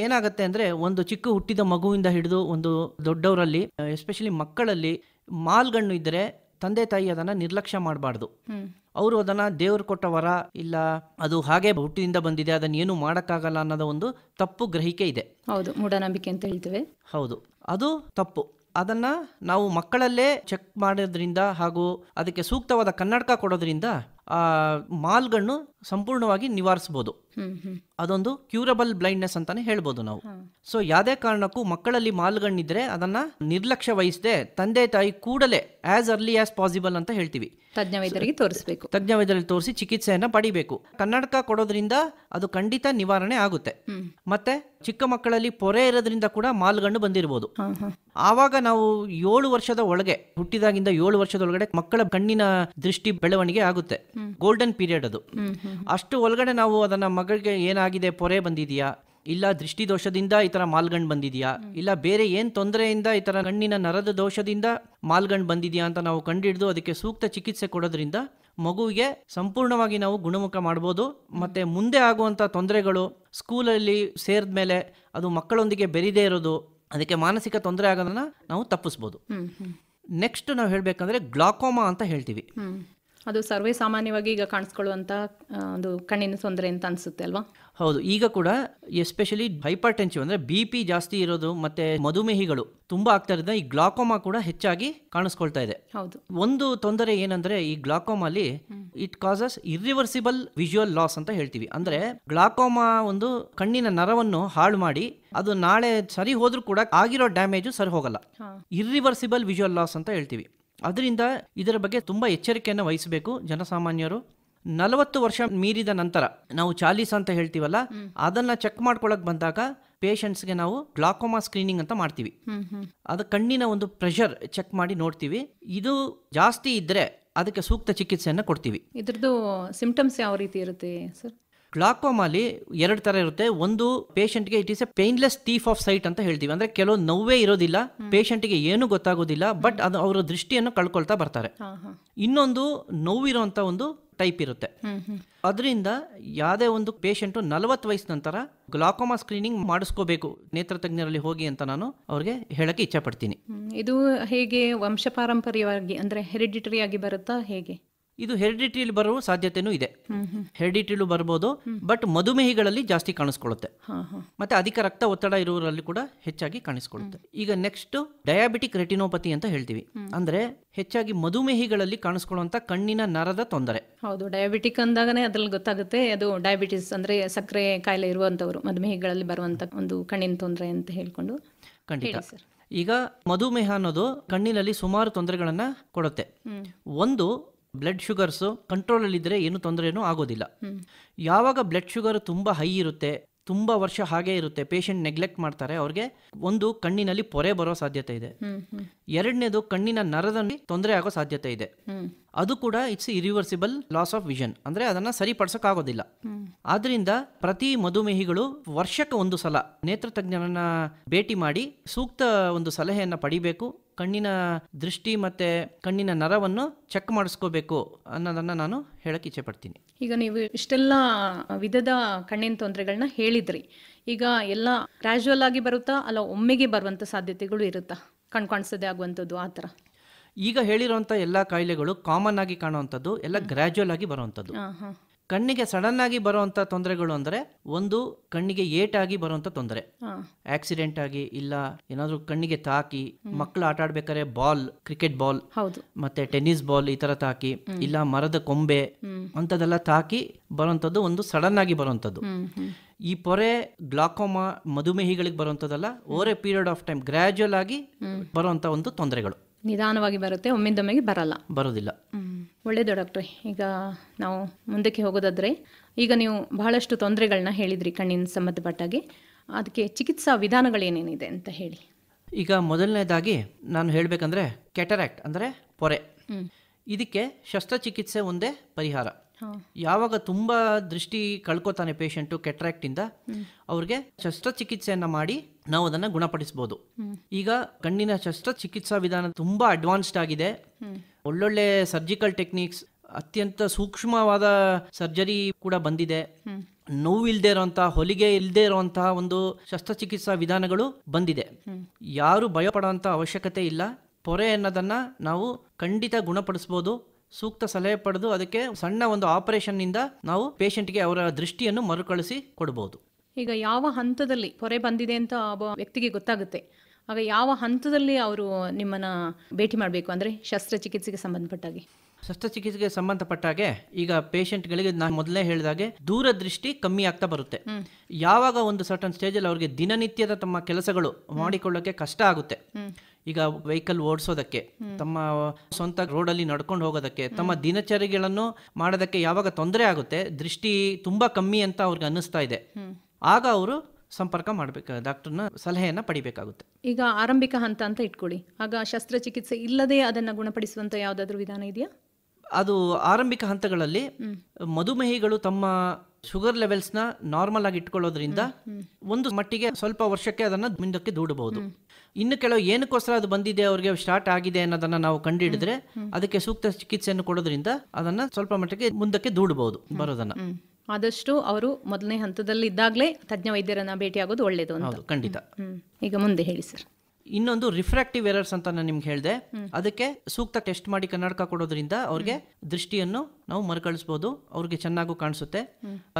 ಏನಾಗುತ್ತೆ ಅಂದ್ರೆ ಒಂದು ಚಿಕ್ಕ ಹುಟ್ಟಿದ ಮಗುವಿಂದ ಹಿಡಿದು ಒಂದು ದೊಡ್ಡವರಲ್ಲಿ ಎಸ್ಪೆಷಲಿ ಮಕ್ಕಳಲ್ಲಿ ಮಾಲ್ಗಣ್ಣು ಇದ್ದರೆ ತಂದೆ ತಾಯಿ ಅದನ್ನ ನಿರ್ಲಕ್ಷ್ಯ ಮಾಡಬಾರ್ದು ಅವರು ಅದನ್ನ ದೇವರು ಕೊಟ್ಟ ವರ ಇಲ್ಲ ಅದು ಹಾಗೆ ಹುಟ್ಟಿನಿಂದ ಬಂದಿದೆ ಅದನ್ನ ಏನು ಮಾಡಕ್ಕಾಗಲ್ಲ ಅನ್ನೋದ ಒಂದು ತಪ್ಪು ಗ್ರಹಿಕೆ ಇದೆ ಹೌದು ಮೂಢನಂಬಿಕೆ ಅಂತ ಹೇಳ್ತೇವೆ ಹೌದು ಅದು ತಪ್ಪು ಅದನ್ನ ನಾವು ಮಕ್ಕಳಲ್ಲೇ ಚೆಕ್ ಮಾಡೋದ್ರಿಂದ ಹಾಗೂ ಅದಕ್ಕೆ ಸೂಕ್ತವಾದ ಕನ್ನಡಕ ಕೊಡೋದ್ರಿಂದ ಆ ಮಾಲ್ಗಳನ್ನು ಸಂಪೂರ್ಣವಾಗಿ ನಿವಾರಿಸಬಹುದು ಅದೊಂದು ಕ್ಯೂರಬಲ್ ಬ್ಲೈಂಡ್ನೆಸ್ ಅಂತಾನೆ ಹೇಳ್ಬೋದು ನಾವು ಸೊ ಯಾವುದೇ ಕಾರಣಕ್ಕೂ ಮಕ್ಕಳಲ್ಲಿ ಮಾಲ್ಗಣ್ಣಿದ್ರೆ ಅದನ್ನ ನಿರ್ಲಕ್ಷ್ಯ ವಹಿಸದೆ ತಂದೆ ತಾಯಿ ಕೂಡಲೇ ಆಸ್ ಅರ್ಲಿ ಆಸ್ ಪಾಸಿಬಲ್ ಅಂತ ಹೇಳ್ತೀವಿ ತಜ್ಞ ವೈದ್ಯರಿಗೆ ತೋರಿಸಬೇಕು ತಜ್ಞ ವೈದ್ಯರಲ್ಲಿ ತೋರಿಸಿ ಚಿಕಿತ್ಸೆಯನ್ನ ಪಡಿಬೇಕು ಕನ್ನಡಕ ಕೊಡೋದ್ರಿಂದ ಅದು ಖಂಡಿತ ನಿವಾರಣೆ ಆಗುತ್ತೆ ಮತ್ತೆ ಚಿಕ್ಕ ಮಕ್ಕಳಲ್ಲಿ ಪೊರೆ ಇರೋದ್ರಿಂದ ಕೂಡ ಮಾಲ್ಗಣ್ಣು ಬಂದಿರಬಹುದು ಆವಾಗ ನಾವು ಏಳು ವರ್ಷದ ಒಳಗೆ ಹುಟ್ಟಿದಾಗಿಂದ ಏಳು ವರ್ಷದ ಒಳಗಡೆ ಮಕ್ಕಳ ಕಣ್ಣಿನ ದೃಷ್ಟಿ ಬೆಳವಣಿಗೆ ಆಗುತ್ತೆ ಗೋಲ್ಡನ್ ಪೀರಿಯಡ್ ಅದು ಅಷ್ಟು ಒಳಗಡೆ ನಾವು ಅದನ್ನ ಮಗಳಿಗೆ ಏನಾಗಿದೆ ಪೊರೆ ಬಂದಿದೆಯಾ ಇಲ್ಲ ದೃಷ್ಟಿ ದೋಷದಿಂದ ಈ ತರ ಮಾಲ್ಗಂಡ್ ಬಂದಿದೆಯಾ ಇಲ್ಲ ಬೇರೆ ಏನ್ ತೊಂದರೆಯಿಂದ ಈ ತರ ಕಣ್ಣಿನ ನರದ ದೋಷದಿಂದ ಮಾಲ್ಗಂಡ್ ಬಂದಿದೆಯಾ ಅಂತ ನಾವು ಕಂಡಿಡಿದು ಅದಕ್ಕೆ ಸೂಕ್ತ ಚಿಕಿತ್ಸೆ ಕೊಡೋದ್ರಿಂದ ಮಗುವಿಗೆ ಸಂಪೂರ್ಣವಾಗಿ ನಾವು ಗುಣಮುಖ ಮಾಡ್ಬೋದು ಮತ್ತೆ ಮುಂದೆ ಆಗುವಂತ ತೊಂದರೆಗಳು ಸ್ಕೂಲಲ್ಲಿ ಸೇರಿದ ಮೇಲೆ ಅದು ಮಕ್ಕಳೊಂದಿಗೆ ಬೆರಿದೇ ಇರೋದು ಅದಕ್ಕೆ ಮಾನಸಿಕ ತೊಂದರೆ ಆಗೋದನ್ನ ನಾವು ತಪ್ಪಿಸ್ಬೋದು ನೆಕ್ಸ್ಟ್ ನಾವು ಹೇಳಬೇಕಂದ್ರೆ ಗ್ಲಾಕೋಮಾ ಅಂತ ಹೇಳ್ತೀವಿ ಅದು ಸರ್ವೇ ಸಾಮಾನ್ಯವಾಗಿ ಈಗ ಕಾಣಿಸ್ಕೊಳ್ಳುವಂತ ಒಂದು ಕಣ್ಣಿನ ತೊಂದರೆ ಅಂತ ಅನ್ಸುತ್ತೆ ಅಲ್ವಾ ಹೌದು ಈಗ ಕೂಡ ಎಸ್ಪೆಷಲಿ ಹೈಪರ್ ಟೆನ್ಶನ್ ಅಂದ್ರೆ ಬಿ ಪಿ ಜಾಸ್ತಿ ಇರೋದು ಮತ್ತೆ ಮಧುಮೇಹಿಗಳು ತುಂಬಾ ಆಗ್ತಾ ಇರೋದ್ರಿಂದ ಈ ಗ್ಲಾಕೋಮಾ ಕೂಡ ಹೆಚ್ಚಾಗಿ ಕಾಣಿಸ್ಕೊಳ್ತಾ ಇದೆ ಹೌದು ಒಂದು ತೊಂದರೆ ಏನಂದ್ರೆ ಈ ಗ್ಲಾಕೋಮಲ್ಲಿ it causes irreversible visual loss ಅಂತ ಹೇಳ್ತೀವಿ ಅಂದ್ರೆ ಗ್ಲಾಕೋಮಾ ಒಂದು ಕಣ್ಣಿನ ನರವನ್ನು ಹಾಳು ಮಾಡಿ ಅದು ನಾಳೆ ಸರಿ ಹೋದ್ರೂ ಕೂಡ ಆಗಿರೋ ಡ್ಯಾಮೇಜು ಸರಿ ಹೋಗಲ್ಲ ಇರ್ರಿವರ್ಸಿಬಲ್ ವಿಜುವಲ್ ಲಾಸ್ ಅಂತ ಹೇಳ್ತೀವಿ ಅದರಿಂದ ಇದರ ಬಗ್ಗೆ ತುಂಬ ಎಚ್ಚರಿಕೆಯನ್ನು ವಹಿಸಬೇಕು ಜನಸಾಮಾನ್ಯರು ನಲವತ್ತು ವರ್ಷ ಮೀರಿದ ನಂತರ ನಾವು ಚಾಲೀಸ್ ಅಂತ ಹೇಳ್ತೀವಲ್ಲ ಅದನ್ನ ಚೆಕ್ ಮಾಡ್ಕೊಳಕ್ ಬಂದಾಗ ಪೇಷಂಟ್ಸ್ಗೆ ನಾವು ಗ್ಲಾಕೋಮಾ ಸ್ಕ್ರೀನಿಂಗ್ ಅಂತ ಮಾಡ್ತೀವಿ ಅದು ಕಣ್ಣಿನ ಒಂದು ಪ್ರೆಷರ್ ಚೆಕ್ ಮಾಡಿ ನೋಡ್ತೀವಿ ಇದು ಜಾಸ್ತಿ ಇದ್ರೆ ಅದಕ್ಕೆ ಸೂಕ್ತ ಚಿಕಿತ್ಸೆಯನ್ನು ಕೊಡ್ತೀವಿ ಇದ್ರದ್ದು ಸಿಂಪ್ಟಮ್ಸ್ ಯಾವ ರೀತಿ ಇರುತ್ತೆ ಸರ್ ಗ್ಲಾಕೋಮಾಲಿ ಎರಡು ತರ ಇರುತ್ತೆ ಒಂದು ಪೇಷಂಟ್ಗೆ it is a painless thief of sight ಅಂತ ಹೇಳ್ತೀವಿ ಅಂದ್ರೆ ಕೆಲವು ನೋವೇ ಇರೋದಿಲ್ಲ ಪೇಷಂಟ್ಗೆ ಏನು ಗೊತ್ತಾಗೋದಿಲ್ಲ ಬಟ್ ಅದು ಅವರ ದೃಷ್ಟಿಯನ್ನು ಕಳ್ಕೊಳ್ತಾ ಬರ್ತಾರೆ ಇನ್ನೊಂದು ನೋವಿರುವಂಥ ಒಂದು ಟೈಪ್ ಇರುತ್ತೆ ಅದರಿಂದ ಯಾವುದೇ ಒಂದು ಪೇಷಂಟು ನಲವತ್ತು ವಯಸ್ಸು ನಂತರ ಗ್ಲಾಕೋಮಾ ಸ್ಕ್ರೀನಿಂಗ್ ಮಾಡಿಸ್ಕೋಬೇಕು ನೇತ್ರ ತಜ್ಞರಲ್ಲಿ ಹೋಗಿ ಅಂತ ನಾನು ಅವ್ರಿಗೆ ಹೇಳಕ್ಕೆ ಇಚ್ಛೆ ಪಡ್ತೀನಿ ಇದು ಹೇಗೆ ವಂಶ ಪಾರಂಪರ್ಯವಾಗಿ ಅಂದ್ರೆ ಹೆರಿಡಿಟರಿ ಆಗಿ ಬರುತ್ತಾ ಹೇಗೆ ಇದು ಹೆರಿಡಿಟ್ರಿಯಲ್ಲಿ ಬರುವ ಸಾಧ್ಯತೆನೂ ಇದೆ ಹೆರಿಡಿಟಿಲು ಬರ್ಬೋದು ಬಟ್ ಮಧುಮೇಹಿಗಳಲ್ಲಿ ಜಾಸ್ತಿ ಕಾಣಿಸ್ಕೊಳ್ಳುತ್ತೆ ಮತ್ತೆ ಅಧಿಕ ರಕ್ತ ಒತ್ತಡ ಇರುವರಲ್ಲಿ ಕೂಡ ಹೆಚ್ಚಾಗಿ ಕಾಣಿಸ್ಕೊಳ್ಳುತ್ತೆ ಈಗ ನೆಕ್ಸ್ಟ್ ಡಯಾಬಿಟಿಕ್ ರೆಟಿನೋಪತಿ ಅಂತ ಹೇಳ್ತೀವಿ ಅಂದ್ರೆ ಹೆಚ್ಚಾಗಿ ಮಧುಮೇಹಿಗಳಲ್ಲಿ ಕಾಣಿಸ್ಕೊಳ್ಳುವಂತ ಕಣ್ಣಿನ ನರದ ತೊಂದರೆ ಹೌದು ಡಯಾಬಿಟಿಕ್ ಅಂದಾಗನೇ ಅದ್ರಲ್ಲಿ ಗೊತ್ತಾಗುತ್ತೆ ಅದು ಡಯಾಬಿಟಿಸ್ ಅಂದ್ರೆ ಸಕ್ಕರೆ ಕಾಯಿಲೆ ಇರುವಂತವರು ಮಧುಮೇಹಿಗಳಲ್ಲಿ ಬರುವಂತ ಒಂದು ಕಣ್ಣಿನ ತೊಂದರೆ ಅಂತ ಹೇಳ್ಕೊಂಡು ಖಂಡಿತ ಈಗ ಮಧುಮೇಹ ಅನ್ನೋದು ಕಣ್ಣಿನಲ್ಲಿ ಸುಮಾರು ತೊಂದರೆಗಳನ್ನ ಕೊಡುತ್ತೆ ಒಂದು ಬ್ಲಡ್ ಶುಗರ್ಸು ಕಂಟ್ರೋಲಲ್ಲಿದ್ದರೆ ಏನು ತೊಂದರೆನೂ ಆಗೋದಿಲ್ಲ ಯಾವಾಗ ಬ್ಲಡ್ ಶುಗರ್ ತುಂಬ ಹೈ ಇರುತ್ತೆ ತುಂಬ ವರ್ಷ ಹಾಗೆ ಇರುತ್ತೆ ಪೇಷಂಟ್ ನೆಗ್ಲೆಕ್ಟ್ ಮಾಡ್ತಾರೆ ಅವ್ರಿಗೆ ಒಂದು ಕಣ್ಣಿನಲ್ಲಿ ಪೊರೆ ಬರೋ ಸಾಧ್ಯತೆ ಇದೆ ಎರಡನೇದು ಕಣ್ಣಿನ ನರದಲ್ಲಿ ತೊಂದರೆ ಆಗೋ ಸಾಧ್ಯತೆ ಇದೆ ಅದು ಕೂಡ it's irreversible loss of vision ಅಂದ್ರೆ ಅದನ್ನ ಆಗೋದಿಲ್ಲ ಆದ್ರಿಂದ ಪ್ರತಿ ಮಧುಮೇಹಿಗಳು ವರ್ಷಕ್ಕೆ ಒಂದು ಸಲ ನೇತ್ರ ತಜ್ಞರನ್ನ ಭೇಟಿ ಮಾಡಿ ಸೂಕ್ತ ಒಂದು ಸಲಹೆಯನ್ನ ಪಡಿಬೇಕು ಕಣ್ಣಿನ ದೃಷ್ಟಿ ಮತ್ತೆ ಕಣ್ಣಿನ ನರವನ್ನು ಚೆಕ್ ಮಾಡಿಸ್ಕೋಬೇಕು ಅನ್ನೋದನ್ನ ನಾನು ಹೇಳಕ್ ಇಚ್ಛೆ ಪಡ್ತೀನಿ ಈಗ ನೀವು ಇಷ್ಟೆಲ್ಲ ವಿಧದ ಕಣ್ಣಿನ ತೊಂದರೆಗಳನ್ನ ಹೇಳಿದ್ರಿ ಈಗ ಎಲ್ಲ ಕ್ಯಾಶುವಲ್ ಆಗಿ ಬರುತ್ತಾ ಅಲ್ಲ ಒಮ್ಮೆಗೆ ಬರುವಂತ ಸಾಧ್ಯತೆಗಳು ಇರುತ್ತಾ ಕಣ್ ಕಾಣಿಸದೆ ಆಗುವಂಥದ್ದು ಆ ಥರ ಈಗ ಹೇಳಿರುವಂಥ ಎಲ್ಲ ಕಾಯಿಲೆಗಳು ಕಾಮನ್ ಆಗಿ ಕಾಣುವಂಥದ್ದು ಎಲ್ಲ ಗ್ರ್ಯಾಜುವಲ್ ಆಗಿ ಬರುವಂಥದ್ದು ಕಣ್ಣಿಗೆ ಸಡನ್ ಆಗಿ ಬರುವಂತ ತೊಂದರೆಗಳು ಅಂದ್ರೆ ಒಂದು ಕಣ್ಣಿಗೆ ಏಟಾಗಿ ಬರುವಂತ ತೊಂದರೆ ಆಕ್ಸಿಡೆಂಟ್ ಆಗಿ ಇಲ್ಲ ಏನಾದ್ರೂ ಕಣ್ಣಿಗೆ ತಾಕಿ ಮಕ್ಕಳು ಆಟ ಆಡ್ಬೇಕಾದ್ರೆ ಬಾಲ್ ಕ್ರಿಕೆಟ್ ಬಾಲ್ ಮತ್ತೆ ಟೆನ್ನಿಸ್ ಬಾಲ್ ಈ ತರ ತಾಕಿ ಇಲ್ಲ ಮರದ ಕೊಂಬೆ ಅಂತದೆಲ್ಲ ತಾಕಿ ಬರುವಂತದ್ದು ಒಂದು ಸಡನ್ ಆಗಿ ಬರುವಂತದ್ದು ಈ ಪೊರೆ ಗ್ಲಾಕೋಮಾ ಮಧುಮೇಹಿಗಳಿಗೆ ಬರುವಂತದಲ್ಲ over a period of time gradual ಆಗಿ ಬರುವಂತ ಒಂದು ತೊಂದರೆಗಳು ನಿಧಾನವಾಗಿ ಬರುತ್ತೆ ಒಮ್ಮೆದೊಮ್ಮೆಗೆ ಬರಲ್ಲ ಬರೋದಿಲ್ಲ ಒಳ್ಳೆಯದು ಡಾಕ್ಟ್ರೆ ಈಗ ನಾವು ಮುಂದಕ್ಕೆ ಹೋಗೋದಾದರೆ ಈಗ ನೀವು ಬಹಳಷ್ಟು ತೊಂದರೆಗಳನ್ನ ಹೇಳಿದ್ರಿ ಕಣ್ಣಿನ ಸಂಬಂಧಪಟ್ಟಾಗಿ ಅದಕ್ಕೆ ಚಿಕಿತ್ಸಾ ವಿಧಾನಗಳೇನೇನಿದೆ ಅಂತ ಹೇಳಿ ಈಗ ಮೊದಲನೇದಾಗಿ ನಾನು ಹೇಳಬೇಕಂದ್ರೆ ಕೆಟರಾಕ್ಟ್ ಅಂದರೆ ಪೊರೆ ಇದಕ್ಕೆ ಶಸ್ತ್ರಚಿಕಿತ್ಸೆ ಒಂದೇ ಪರಿಹಾರ ಯಾವಾಗ ತುಂಬ ದೃಷ್ಟಿ ಕಳ್ಕೊತಾನೆ ಪೇಷಂಟು ಕೆಟ್ರಾಕ್ಟಿಂದ ಅವ್ರಿಗೆ ಶಸ್ತ್ರಚಿಕಿತ್ಸೆಯನ್ನ ಮಾಡಿ ನಾವು ಅದನ್ನು ಗುಣಪಡಿಸಬಹುದು ಈಗ ಕಣ್ಣಿನ ಶಸ್ತ್ರಚಿಕಿತ್ಸಾ ವಿಧಾನ ತುಂಬಾ ಅಡ್ವಾನ್ಸ್ಡ್ ಆಗಿದೆ ಒಳ್ಳೊಳ್ಳೆ ಸರ್ಜಿಕಲ್ ಟೆಕ್ನಿಕ್ಸ್ ಅತ್ಯಂತ ಸೂಕ್ಷ್ಮವಾದ ಸರ್ಜರಿ ಕೂಡ ಬಂದಿದೆ ನೋವಿಲ್ಲದೆ ಇರುವಂತಹ ಹೊಲಿಗೆ ಇಲ್ಲದೆ ಇರುವಂತಹ ಒಂದು ಶಸ್ತ್ರಚಿಕಿತ್ಸಾ ವಿಧಾನಗಳು ಬಂದಿದೆ ಯಾರು ಭಯಪಡುವಂತಹ ಅವಶ್ಯಕತೆ ಇಲ್ಲ ಪೊರೆ ಅನ್ನೋದನ್ನ ನಾವು ಖಂಡಿತ ಗುಣಪಡಿಸಬಹುದು ಸೂಕ್ತ ಸಲಹೆ ಪಡೆದು ಅದಕ್ಕೆ ಸಣ್ಣ ಒಂದು ಆಪರೇಷನ್ ನಿಂದ ನಾವು ಪೇಷಂಟ್ಗೆ ಅವರ ದೃಷ್ಟಿಯನ್ನು ಮರುಕಳಿಸಿ ಕೊಡಬಹುದು ಈಗ ಯಾವ ಹಂತದಲ್ಲಿ ಪೊರೆ ಬಂದಿದೆ ಅಂತ ವ್ಯಕ್ತಿಗೆ ಗೊತ್ತಾಗುತ್ತೆ ಆಗ ಯಾವ ಹಂತದಲ್ಲಿ ಅವರು ನಿಮ್ಮನ್ನು ಭೇಟಿ ಮಾಡಬೇಕು ಅಂದರೆ ಶಸ್ತ್ರಚಿಕಿತ್ಸೆಗೆ ಸಂಬಂಧಪಟ್ಟಾಗೆ ಶಸ್ತ್ರಚಿಕಿತ್ಸೆಗೆ ಸಂಬಂಧಪಟ್ಟಾಗೆ ಈಗ ಪೇಷಂಟ್ಗಳಿಗೆ ನಾನು ಮೊದಲೇ ಹೇಳಿದಾಗೆ ದೂರದೃಷ್ಟಿ ಕಮ್ಮಿ ಆಗ್ತಾ ಬರುತ್ತೆ ಯಾವಾಗ ಒಂದು ಸರ್ಟನ್ ಸ್ಟೇಜಲ್ಲಿ ಅವರಿಗೆ ದಿನನಿತ್ಯದ ತಮ್ಮ ಕೆಲಸಗಳು ಮಾಡಿಕೊಳ್ಳೋಕೆ ಕಷ್ಟ ಆಗುತ್ತೆ ಈಗ ವೆಹಿಕಲ್ ಓಡಿಸೋದಕ್ಕೆ ತಮ್ಮ ಸ್ವಂತ ರೋಡಲ್ಲಿ ನಡ್ಕೊಂಡು ಹೋಗೋದಕ್ಕೆ ತಮ್ಮ ದಿನಚರಿಗಳನ್ನು ಮಾಡೋದಕ್ಕೆ ಯಾವಾಗ ತೊಂದರೆ ಆಗುತ್ತೆ ದೃಷ್ಟಿ ತುಂಬಾ ಕಮ್ಮಿ ಅಂತ ಅವ್ರಿಗೆ ಅನ್ನಿಸ್ತಾ ಇದೆ ಆಗ ಅವರು ಸಂಪರ್ಕ ಮಾಡಬೇಕು ಡಾಕ್ಟರ್ನ ಸಲಹೆಯನ್ನು ಪಡಿಬೇಕಾಗುತ್ತೆ ಈಗ ಆರಂಭಿಕ ಹಂತ ಅಂತ ಇಟ್ಕೊಳ್ಳಿ ಆಗ ಶಸ್ತ್ರಚಿಕಿತ್ಸೆ ಇಲ್ಲದೆ ಅದನ್ನು ಗುಣಪಡಿಸುವಂಥ ಯಾವುದಾದ್ರೂ ವಿಧಾನ ಇದೆಯಾ ಅದು ಆರಂಭಿಕ ಹಂತಗಳಲ್ಲಿ ಮಧುಮೇಹಿಗಳು ತಮ್ಮ ಶುಗರ್ ಲೆವೆಲ್ಸ್ನ ನಾರ್ಮಲ್ ಆಗಿ ಇಟ್ಕೊಳ್ಳೋದ್ರಿಂದ ಒಂದು ಮಟ್ಟಿಗೆ ಸ್ವಲ್ಪ ವರ್ಷಕ್ಕೆ ಅದನ್ನ ಮುಂದಕ್ಕೆ ದೂಡಬಹುದು ಇನ್ನು ಕೆಲವು ಏನಕ್ಕೋಸ್ಕರ ಅದು ಬಂದಿದೆ ಅವರಿಗೆ ಸ್ಟಾರ್ಟ್ ಆಗಿದೆ ಅನ್ನೋದನ್ನ ನಾವು ಕಂಡುಹಿಡಿದ್ರೆ ಅದಕ್ಕೆ ಸೂಕ್ತ ಚಿಕಿತ್ಸೆಯನ್ನು ಕೊಡೋದ್ರಿಂದ ಅದನ್ನ ಸ್ವಲ್ಪ ಮಟ್ಟಿಗೆ ಮುಂದಕ್ಕೆ ದೂಡಬಹುದು ಬರೋದನ್ನ ಆದಷ್ಟು ಅವರು ಮೊದಲನೇ ಹಂತದಲ್ಲಿ ಇದ್ದಾಗಲೇ ತಜ್ಞ ವೈದ್ಯರನ್ನ ಭೇಟಿಯಾಗೋದು ಒಳ್ಳೆಯದು ಅಂತ ಖಂಡಿತ ಈಗ ಮುಂದೆ ಹೇಳಿ ಸರ್ ಇನ್ನೊಂದು ರಿಫ್ರಾಕ್ಟಿವ್ ಎರರ್ಸ್ ಅಂತ ನಾನು ನಿಮ್ಗೆ ಹೇಳಿದೆ ಅದಕ್ಕೆ ಸೂಕ್ತ ಟೆಸ್ಟ್ ಮಾಡಿ ಕನ್ನಡಕ ಕೊಡೋದ್ರಿಂದ ಅವ್ರಿಗೆ ದೃಷ್ಟಿಯನ್ನು ನಾವು ಮರುಕಳಿಸ್ಬೋದು ಅವ್ರಿಗೆ ಚೆನ್ನಾಗೂ ಕಾಣಿಸುತ್ತೆ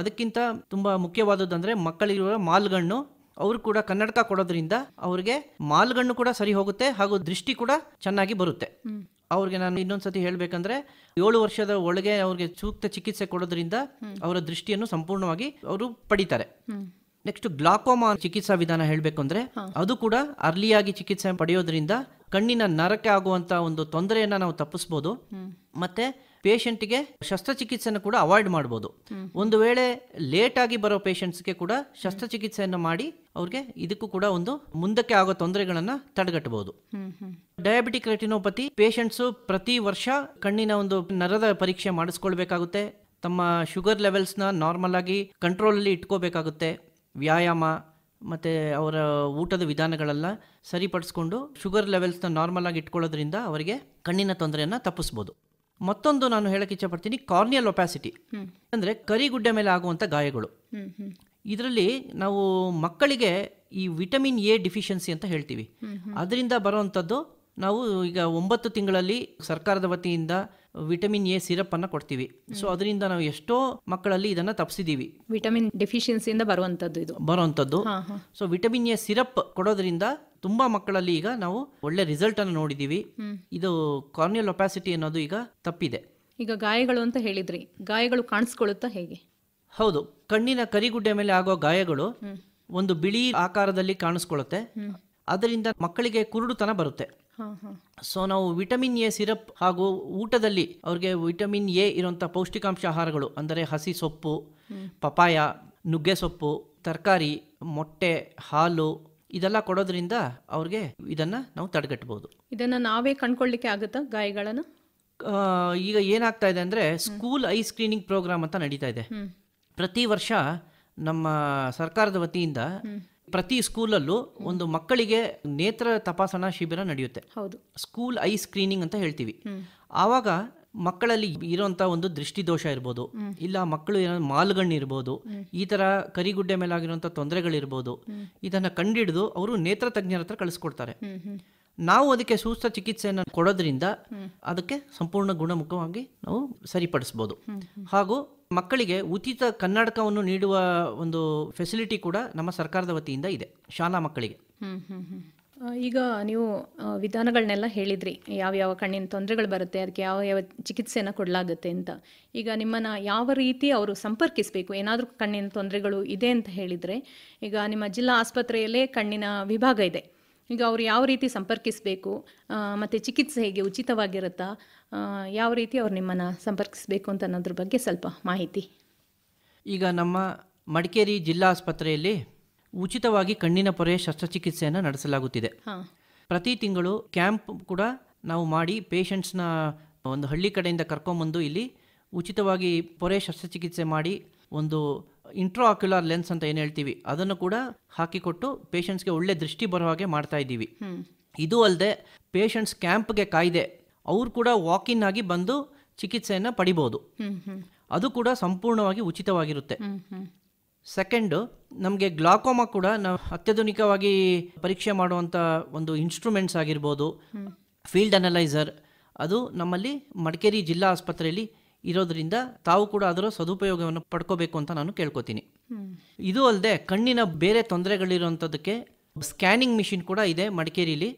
ಅದಕ್ಕಿಂತ ತುಂಬಾ ಮುಖ್ಯವಾದದ್ದು ಅಂದ್ರೆ ಮಕ್ಕಳಿರುವ ಮಾಲ್ಗಣ್ಣು ಅವರು ಕೂಡ ಕನ್ನಡಕ ಕೊಡೋದ್ರಿಂದ ಅವ್ರಿಗೆ ಮಾಲ್ಗಣ್ಣು ಕೂಡ ಸರಿ ಹೋಗುತ್ತೆ ಹಾಗೂ ದೃಷ್ಟಿ ಕೂಡ ಚೆನ್ನಾಗಿ ಬರುತ್ತೆ ಅವ್ರಿಗೆ ನಾನು ಇನ್ನೊಂದ್ಸತಿ ಹೇಳಬೇಕಂದ್ರೆ ಏಳು ವರ್ಷದ ಒಳಗೆ ಅವ್ರಿಗೆ ಸೂಕ್ತ ಚಿಕಿತ್ಸೆ ಕೊಡೋದ್ರಿಂದ ಅವರ ದೃಷ್ಟಿಯನ್ನು ಸಂಪೂರ್ಣವಾಗಿ ಅವರು ಪಡಿತಾರೆ ನೆಕ್ಸ್ಟ್ ಗ್ಲಾಕೋಮಾ ಚಿಕಿತ್ಸಾ ವಿಧಾನ ಹೇಳಬೇಕು ಅಂದ್ರೆ ಅದು ಕೂಡ ಅರ್ಲಿಯಾಗಿ ಚಿಕಿತ್ಸೆ ಪಡೆಯೋದ್ರಿಂದ ಕಣ್ಣಿನ ನರಕ್ಕೆ ಆಗುವಂತ ಒಂದು ತೊಂದರೆಯನ್ನ ನಾವು ತಪ್ಪಿಸ್ಬೋದು ಮತ್ತೆ ಪೇಷಂಟ್ಗೆ ಶಸ್ತ್ರಚಿಕಿತ್ಸೆಯನ್ನು ಕೂಡ ಅವಾಯ್ಡ್ ಮಾಡ್ಬೋದು ಒಂದು ವೇಳೆ ಲೇಟ್ ಆಗಿ ಬರೋ ಪೇಷಂಟ್ಸ್ಗೆ ಕೂಡ ಶಸ್ತ್ರಚಿಕಿತ್ಸೆಯನ್ನು ಮಾಡಿ ಅವ್ರಿಗೆ ಇದಕ್ಕೂ ಕೂಡ ಒಂದು ಮುಂದಕ್ಕೆ ಆಗೋ ತೊಂದರೆಗಳನ್ನು ತಡೆಗಟ್ಟಬಹುದು ಡಯಾಬಿಟಿಕ್ ರೆಟಿನೋಪತಿ ಪೇಷೆಂಟ್ಸು ಪ್ರತಿ ವರ್ಷ ಕಣ್ಣಿನ ಒಂದು ನರದ ಪರೀಕ್ಷೆ ಮಾಡಿಸ್ಕೊಳ್ಬೇಕಾಗುತ್ತೆ ತಮ್ಮ ಶುಗರ್ ಲೆವೆಲ್ಸ್ನ ನಾರ್ಮಲ್ ಆಗಿ ಕಂಟ್ರೋಲಲ್ಲಿ ಇಟ್ಕೋಬೇಕಾಗುತ್ತೆ ವ್ಯಾಯಾಮ ಮತ್ತು ಅವರ ಊಟದ ವಿಧಾನಗಳೆಲ್ಲ ಸರಿಪಡಿಸ್ಕೊಂಡು ಶುಗರ್ ಲೆವೆಲ್ಸ್ನ ನಾರ್ಮಲ್ ಆಗಿ ಇಟ್ಕೊಳ್ಳೋದ್ರಿಂದ ಅವರಿಗೆ ಕಣ್ಣಿನ ತೊಂದರೆಯನ್ನು ತಪ್ಪಿಸ್ಬೋದು ಮತ್ತೊಂದು ನಾನು ಹೇಳಕ್ಕೆ ಪಡ್ತೀನಿ ಕಾರ್ನಿಯಲ್ ಒಪ್ಯಾಸಿಟಿ ಅಂದರೆ ಕರಿಗುಡ್ಡೆ ಮೇಲೆ ಆಗುವಂಥ ಗಾಯಗಳು ಇದರಲ್ಲಿ ನಾವು ಮಕ್ಕಳಿಗೆ ಈ ವಿಟಮಿನ್ ಎ ಡಿಫಿಷಿಯನ್ಸಿ ಅಂತ ಹೇಳ್ತೀವಿ ಅದರಿಂದ ಬರುವಂಥದ್ದು ನಾವು ಈಗ ಒಂಬತ್ತು ತಿಂಗಳಲ್ಲಿ ಸರ್ಕಾರದ ವತಿಯಿಂದ ವಿಟಮಿನ್ ಎ ಸಿರಪ್ ಅನ್ನ ಕೊಡ್ತೀವಿ ಸೊ ಅದರಿಂದ ನಾವು ಎಷ್ಟೋ ಮಕ್ಕಳಲ್ಲಿ ಇದನ್ನ ತಪ್ಪಿಸಿದೀವಿ ವಿಟಮಿನ್ ಡೆಫಿಷಿಯನ್ಸಿಯಿಂದ ಬರುವಂತದ್ದು ಇದು ಬರುವಂತದ್ದು ಸೊ ವಿಟಮಿನ್ ಎ ಸಿರಪ್ ಕೊಡೋದ್ರಿಂದ ತುಂಬಾ ಮಕ್ಕಳಲ್ಲಿ ಈಗ ನಾವು ಒಳ್ಳೆ ರಿಸಲ್ಟ್ ಅನ್ನು ನೋಡಿದೀವಿ ಇದು ಕಾರ್ನಿಯಲ್ ಒಪಾಸಿಟಿ ಅನ್ನೋದು ಈಗ ತಪ್ಪಿದೆ ಈಗ ಗಾಯಗಳು ಅಂತ ಹೇಳಿದ್ರಿ ಗಾಯಗಳು ಕಾಣಿಸ್ಕೊಳ್ಳುತ್ತಾ ಹೇಗೆ ಹೌದು ಕಣ್ಣಿನ ಕರಿಗುಡ್ಡೆ ಮೇಲೆ ಆಗೋ ಗಾಯಗಳು ಒಂದು ಬಿಳಿ ಆಕಾರದಲ್ಲಿ ಕಾಣಿಸ್ಕೊಳ್ಳುತ್ತೆ ಅದರಿಂದ ಮಕ್ಕಳಿಗೆ ಕುರುಡುತನ ಬರುತ್ತೆ ಸೊ ನಾವು ವಿಟಮಿನ್ ಎ ಸಿರಪ್ ಹಾಗೂ ಊಟದಲ್ಲಿ ಅವ್ರಿಗೆ ವಿಟಮಿನ್ ಎ ಇರುವಂತಹ ಪೌಷ್ಟಿಕಾಂಶ ಆಹಾರಗಳು ಅಂದರೆ ಹಸಿ ಸೊಪ್ಪು ಪಪಾಯ ನುಗ್ಗೆ ಸೊಪ್ಪು ತರಕಾರಿ ಮೊಟ್ಟೆ ಹಾಲು ಇದೆಲ್ಲ ಕೊಡೋದ್ರಿಂದ ಅವ್ರಿಗೆ ಇದನ್ನ ನಾವು ತಡೆಗಟ್ಟಬಹುದು ಇದನ್ನ ನಾವೇ ಕಂಡ್ಕೊಳ್ಳಿಕ್ಕೆ ಆಗುತ್ತಾ ಗಾಯಗಳನ್ನು ಈಗ ಏನಾಗ್ತಾ ಇದೆ ಅಂದ್ರೆ ಸ್ಕೂಲ್ ಐ ಸ್ಕ್ರೀನಿಂಗ್ ಪ್ರೋಗ್ರಾಮ್ ಅಂತ ನಡೀತಾ ಇದೆ ಪ್ರತಿ ವರ್ಷ ನಮ್ಮ ಸರ್ಕಾರದ ವತಿಯಿಂದ ಪ್ರತಿ ಸ್ಕೂಲಲ್ಲೂ ಒಂದು ಮಕ್ಕಳಿಗೆ ನೇತ್ರ ತಪಾಸಣಾ ಶಿಬಿರ ನಡೆಯುತ್ತೆ ಹೌದು ಸ್ಕೂಲ್ ಐ ಸ್ಕ್ರೀನಿಂಗ್ ಅಂತ ಹೇಳ್ತೀವಿ ಆವಾಗ ಮಕ್ಕಳಲ್ಲಿ ಇರುವಂತ ಒಂದು ದೃಷ್ಟಿದೋಷ ಇರ್ಬೋದು ಇಲ್ಲ ಮಕ್ಕಳು ಏನೋ ಇರ್ಬೋದು ಈ ತರ ಕರಿಗುಡ್ಡೆ ಮೇಲಾಗಿರುವಂತ ತೊಂದರೆಗಳಿರ್ಬೋದು ಇದನ್ನ ಕಂಡಿಡಿದು ಅವರು ನೇತ್ರ ತಜ್ಞರ ಹತ್ರ ಕಳಿಸ್ಕೊಡ್ತಾರೆ ನಾವು ಅದಕ್ಕೆ ಸೂಕ್ತ ಚಿಕಿತ್ಸೆಯನ್ನು ಕೊಡೋದ್ರಿಂದ ಅದಕ್ಕೆ ಸಂಪೂರ್ಣ ಗುಣಮುಖವಾಗಿ ನಾವು ಸರಿಪಡಿಸ್ಬೋದು ಹಾಗೂ ಮಕ್ಕಳಿಗೆ ಉಚಿತ ಕನ್ನಡಕವನ್ನು ನೀಡುವ ಒಂದು ಫೆಸಿಲಿಟಿ ಕೂಡ ನಮ್ಮ ಸರ್ಕಾರದ ವತಿಯಿಂದ ಇದೆ ಶಾಲಾ ಮಕ್ಕಳಿಗೆ ಈಗ ನೀವು ವಿಧಾನಗಳನ್ನೆಲ್ಲ ಹೇಳಿದ್ರಿ ಯಾವ ಕಣ್ಣಿನ ತೊಂದರೆಗಳು ಬರುತ್ತೆ ಅದಕ್ಕೆ ಯಾವ ಯಾವ ಚಿಕಿತ್ಸೆಯನ್ನು ಕೊಡಲಾಗುತ್ತೆ ಅಂತ ಈಗ ನಿಮ್ಮನ್ನು ಯಾವ ರೀತಿ ಅವರು ಸಂಪರ್ಕಿಸಬೇಕು ಏನಾದರೂ ಕಣ್ಣಿನ ತೊಂದರೆಗಳು ಇದೆ ಅಂತ ಹೇಳಿದರೆ ಈಗ ನಿಮ್ಮ ಜಿಲ್ಲಾ ಆಸ್ಪತ್ರೆಯಲ್ಲೇ ಕಣ್ಣಿನ ವಿಭಾಗ ಇದೆ ಈಗ ಅವ್ರು ಯಾವ ರೀತಿ ಸಂಪರ್ಕಿಸಬೇಕು ಮತ್ತು ಚಿಕಿತ್ಸೆ ಹೇಗೆ ಉಚಿತವಾಗಿರುತ್ತಾ ಯಾವ ರೀತಿ ಅವ್ರು ನಿಮ್ಮನ್ನು ಸಂಪರ್ಕಿಸಬೇಕು ಅಂತ ಅನ್ನೋದ್ರ ಬಗ್ಗೆ ಸ್ವಲ್ಪ ಮಾಹಿತಿ ಈಗ ನಮ್ಮ ಮಡಿಕೇರಿ ಜಿಲ್ಲಾ ಆಸ್ಪತ್ರೆಯಲ್ಲಿ ಉಚಿತವಾಗಿ ಕಣ್ಣಿನ ಪೊರೆ ಶಸ್ತ್ರಚಿಕಿತ್ಸೆಯನ್ನು ನಡೆಸಲಾಗುತ್ತಿದೆ ಪ್ರತಿ ತಿಂಗಳು ಕ್ಯಾಂಪ್ ಕೂಡ ನಾವು ಮಾಡಿ ಪೇಷಂಟ್ಸ್ನ ಒಂದು ಹಳ್ಳಿ ಕಡೆಯಿಂದ ಕರ್ಕೊಂಬಂದು ಇಲ್ಲಿ ಉಚಿತವಾಗಿ ಪೊರೆ ಶಸ್ತ್ರಚಿಕಿತ್ಸೆ ಮಾಡಿ ಒಂದು ಆಕ್ಯುಲಾರ್ ಲೆನ್ಸ್ ಅಂತ ಏನು ಹೇಳ್ತೀವಿ ಅದನ್ನು ಕೂಡ ಹಾಕಿಕೊಟ್ಟು ಪೇಷಂಟ್ಸ್ಗೆ ಒಳ್ಳೆ ದೃಷ್ಟಿ ಬರೋ ಹಾಗೆ ಮಾಡ್ತಾ ಇದ್ದೀವಿ ಇದು ಅಲ್ಲದೆ ಪೇಷಂಟ್ಸ್ ಕ್ಯಾಂಪ್ಗೆ ಕಾಯ್ದೆ ಅವ್ರು ಕೂಡ ವಾಕಿನ್ ಆಗಿ ಬಂದು ಚಿಕಿತ್ಸೆಯನ್ನು ಪಡಿಬೋದು ಅದು ಕೂಡ ಸಂಪೂರ್ಣವಾಗಿ ಉಚಿತವಾಗಿರುತ್ತೆ ಸೆಕೆಂಡು ನಮಗೆ ಗ್ಲಾಕೋಮಾ ಕೂಡ ನಾವು ಅತ್ಯಾಧುನಿಕವಾಗಿ ಪರೀಕ್ಷೆ ಮಾಡುವಂಥ ಒಂದು ಇನ್ಸ್ಟ್ರೂಮೆಂಟ್ಸ್ ಆಗಿರ್ಬೋದು ಫೀಲ್ಡ್ ಅನಲೈಸರ್ ಅದು ನಮ್ಮಲ್ಲಿ ಮಡಿಕೇರಿ ಜಿಲ್ಲಾ ಆಸ್ಪತ್ರೆಯಲ್ಲಿ ಇರೋದ್ರಿಂದ ತಾವು ಕೂಡ ಅದರ ಸದುಪಯೋಗವನ್ನು ಪಡ್ಕೋಬೇಕು ಅಂತ ನಾನು ಕೇಳ್ಕೊತೀನಿ ಇದು ಅಲ್ಲದೆ ಕಣ್ಣಿನ ಬೇರೆ ತೊಂದರೆಗಳಿರುವಂಥದ್ದಕ್ಕೆ ಸ್ಕ್ಯಾನಿಂಗ್ ಮಿಷಿನ್ ಕೂಡ ಇದೆ ಮಡಿಕೇರಿಲಿ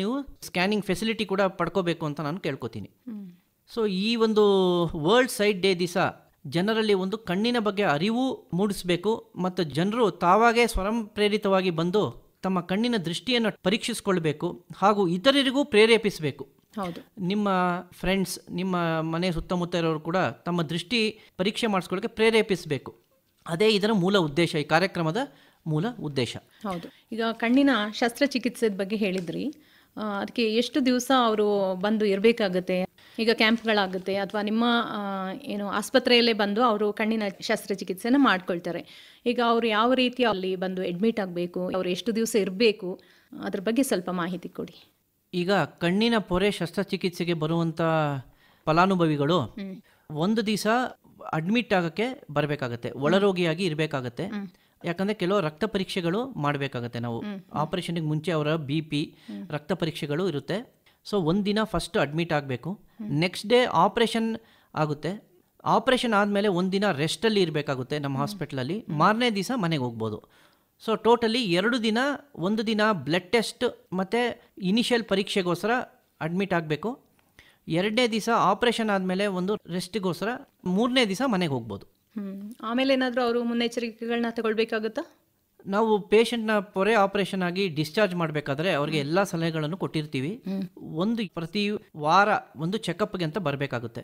ನೀವು ಸ್ಕ್ಯಾನಿಂಗ್ ಫೆಸಿಲಿಟಿ ಕೂಡ ಪಡ್ಕೋಬೇಕು ಅಂತ ನಾನು ಕೇಳ್ಕೊತೀನಿ ಸೊ ಈ ಒಂದು ವರ್ಲ್ಡ್ ಸೈಡ್ ಡೇ ದಿವಸ ಜನರಲ್ಲಿ ಒಂದು ಕಣ್ಣಿನ ಬಗ್ಗೆ ಅರಿವು ಮೂಡಿಸಬೇಕು ಮತ್ತು ಜನರು ತಾವಾಗೇ ಸ್ವಯಂ ಪ್ರೇರಿತವಾಗಿ ಬಂದು ತಮ್ಮ ಕಣ್ಣಿನ ದೃಷ್ಟಿಯನ್ನು ಪರೀಕ್ಷಿಸಿಕೊಳ್ಬೇಕು ಹಾಗೂ ಇತರರಿಗೂ ಪ್ರೇರೇಪಿಸಬೇಕು ಹೌದು ನಿಮ್ಮ ಫ್ರೆಂಡ್ಸ್ ನಿಮ್ಮ ಮನೆ ಸುತ್ತಮುತ್ತ ಇರೋರು ಕೂಡ ತಮ್ಮ ದೃಷ್ಟಿ ಪರೀಕ್ಷೆ ಮಾಡಿಸ್ಕೊಳ್ಳೋಕೆ ಪ್ರೇರೇಪಿಸಬೇಕು ಅದೇ ಇದರ ಮೂಲ ಉದ್ದೇಶ ಈ ಕಾರ್ಯಕ್ರಮದ ಮೂಲ ಉದ್ದೇಶ ಹೌದು ಈಗ ಕಣ್ಣಿನ ಶಸ್ತ್ರಚಿಕಿತ್ಸೆದ ಬಗ್ಗೆ ಹೇಳಿದ್ರಿ ಅದಕ್ಕೆ ಎಷ್ಟು ದಿವಸ ಅವರು ಬಂದು ಇರಬೇಕಾಗತ್ತೆ ಈಗ ಕ್ಯಾಂಪ್ಗಳಾಗುತ್ತೆ ಅಥವಾ ನಿಮ್ಮ ಏನು ಆಸ್ಪತ್ರೆಯಲ್ಲೇ ಬಂದು ಅವರು ಕಣ್ಣಿನ ಶಸ್ತ್ರಚಿಕಿತ್ಸೆನ ಮಾಡ್ಕೊಳ್ತಾರೆ ಈಗ ಅವರು ಯಾವ ರೀತಿ ಅಲ್ಲಿ ಬಂದು ಅಡ್ಮಿಟ್ ಆಗಬೇಕು ಅವರು ಎಷ್ಟು ದಿವಸ ಇರಬೇಕು ಅದ್ರ ಬಗ್ಗೆ ಸ್ವಲ್ಪ ಮಾಹಿತಿ ಕೊಡಿ ಈಗ ಕಣ್ಣಿನ ಪೊರೆ ಶಸ್ತ್ರಚಿಕಿತ್ಸೆಗೆ ಬರುವಂಥ ಫಲಾನುಭವಿಗಳು ಒಂದು ದಿವಸ ಅಡ್ಮಿಟ್ ಆಗೋಕ್ಕೆ ಬರಬೇಕಾಗತ್ತೆ ಒಳರೋಗಿಯಾಗಿ ಇರಬೇಕಾಗತ್ತೆ ಯಾಕಂದರೆ ಕೆಲವು ರಕ್ತ ಪರೀಕ್ಷೆಗಳು ಮಾಡಬೇಕಾಗತ್ತೆ ನಾವು ಆಪರೇಷನ್ಗೆ ಮುಂಚೆ ಅವರ ಬಿ ಪಿ ರಕ್ತ ಪರೀಕ್ಷೆಗಳು ಇರುತ್ತೆ ಸೊ ಒಂದಿನ ಫಸ್ಟ್ ಅಡ್ಮಿಟ್ ಆಗಬೇಕು ನೆಕ್ಸ್ಟ್ ಡೇ ಆಪ್ರೇಷನ್ ಆಗುತ್ತೆ ಆಪರೇಷನ್ ಆದಮೇಲೆ ಒಂದಿನ ರೆಸ್ಟಲ್ಲಿ ಇರಬೇಕಾಗುತ್ತೆ ನಮ್ಮ ಹಾಸ್ಪಿಟ್ಲಲ್ಲಿ ಮಾರನೇ ದಿವಸ ಮನೆಗೆ ಹೋಗ್ಬೋದು ಸೊ ಟೋಟಲಿ ಎರಡು ದಿನ ಒಂದು ದಿನ ಬ್ಲಡ್ ಟೆಸ್ಟ್ ಮತ್ತು ಇನಿಷಿಯಲ್ ಪರೀಕ್ಷೆಗೋಸ್ಕರ ಅಡ್ಮಿಟ್ ಆಗಬೇಕು ಎರಡನೇ ದಿವಸ ಆಪರೇಷನ್ ಆದಮೇಲೆ ಒಂದು ರೆಸ್ಟ್ಗೋಸ್ಕರ ಮೂರನೇ ದಿವಸ ಮನೆಗೆ ಹೋಗ್ಬೋದು ಆಮೇಲೆ ಏನಾದರೂ ಅವರು ಮುನ್ನೆಚ್ಚರಿಕೆಗಳನ್ನ ತಗೊಳ್ಬೇಕಾಗುತ್ತಾ ನಾವು ಪೇಷಂಟ್ನ ಪೊರೆ ಆಪರೇಷನ್ ಆಗಿ ಡಿಸ್ಚಾರ್ಜ್ ಮಾಡಬೇಕಾದ್ರೆ ಅವ್ರಿಗೆ ಎಲ್ಲ ಸಲಹೆಗಳನ್ನು ಕೊಟ್ಟಿರ್ತೀವಿ ಒಂದು ಪ್ರತಿ ವಾರ ಒಂದು ಚೆಕಪ್ಗೆ ಅಂತ ಬರಬೇಕಾಗುತ್ತೆ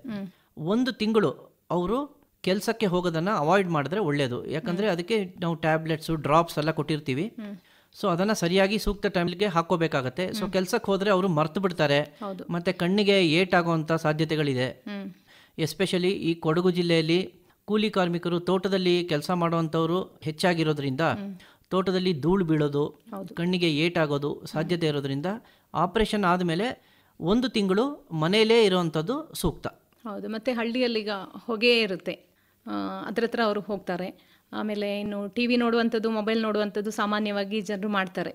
ಒಂದು ತಿಂಗಳು ಅವರು ಕೆಲಸಕ್ಕೆ ಹೋಗೋದನ್ನು ಅವಾಯ್ಡ್ ಮಾಡಿದ್ರೆ ಒಳ್ಳೆಯದು ಯಾಕಂದರೆ ಅದಕ್ಕೆ ನಾವು ಟ್ಯಾಬ್ಲೆಟ್ಸು ಡ್ರಾಪ್ಸ್ ಎಲ್ಲ ಕೊಟ್ಟಿರ್ತೀವಿ ಸೊ ಅದನ್ನು ಸರಿಯಾಗಿ ಸೂಕ್ತ ಟೈಮ್ಗೆ ಹಾಕೋಬೇಕಾಗತ್ತೆ ಸೊ ಕೆಲಸಕ್ಕೆ ಹೋದರೆ ಅವರು ಮರ್ತು ಬಿಡ್ತಾರೆ ಮತ್ತು ಕಣ್ಣಿಗೆ ಏಟಾಗುವಂಥ ಸಾಧ್ಯತೆಗಳಿದೆ ಎಸ್ಪೆಷಲಿ ಈ ಕೊಡಗು ಜಿಲ್ಲೆಯಲ್ಲಿ ಕೂಲಿ ಕಾರ್ಮಿಕರು ತೋಟದಲ್ಲಿ ಕೆಲಸ ಮಾಡುವಂಥವ್ರು ಹೆಚ್ಚಾಗಿರೋದ್ರಿಂದ ತೋಟದಲ್ಲಿ ಧೂಳು ಬೀಳೋದು ಕಣ್ಣಿಗೆ ಏಟಾಗೋದು ಸಾಧ್ಯತೆ ಇರೋದ್ರಿಂದ ಆಪರೇಷನ್ ಆದಮೇಲೆ ಒಂದು ತಿಂಗಳು ಮನೆಯಲ್ಲೇ ಇರುವಂಥದ್ದು ಸೂಕ್ತ ಹೌದು ಮತ್ತೆ ಹಳ್ಳಿಯಲ್ಲಿ ಈಗ ಹೊಗೆ ಇರುತ್ತೆ ಅದರ ಹತ್ರ ಅವರು ಹೋಗ್ತಾರೆ ಆಮೇಲೆ ಇನ್ನು ಟಿ ವಿ ನೋಡುವಂಥದ್ದು ಮೊಬೈಲ್ ನೋಡುವಂಥದ್ದು ಸಾಮಾನ್ಯವಾಗಿ ಜನರು ಮಾಡ್ತಾರೆ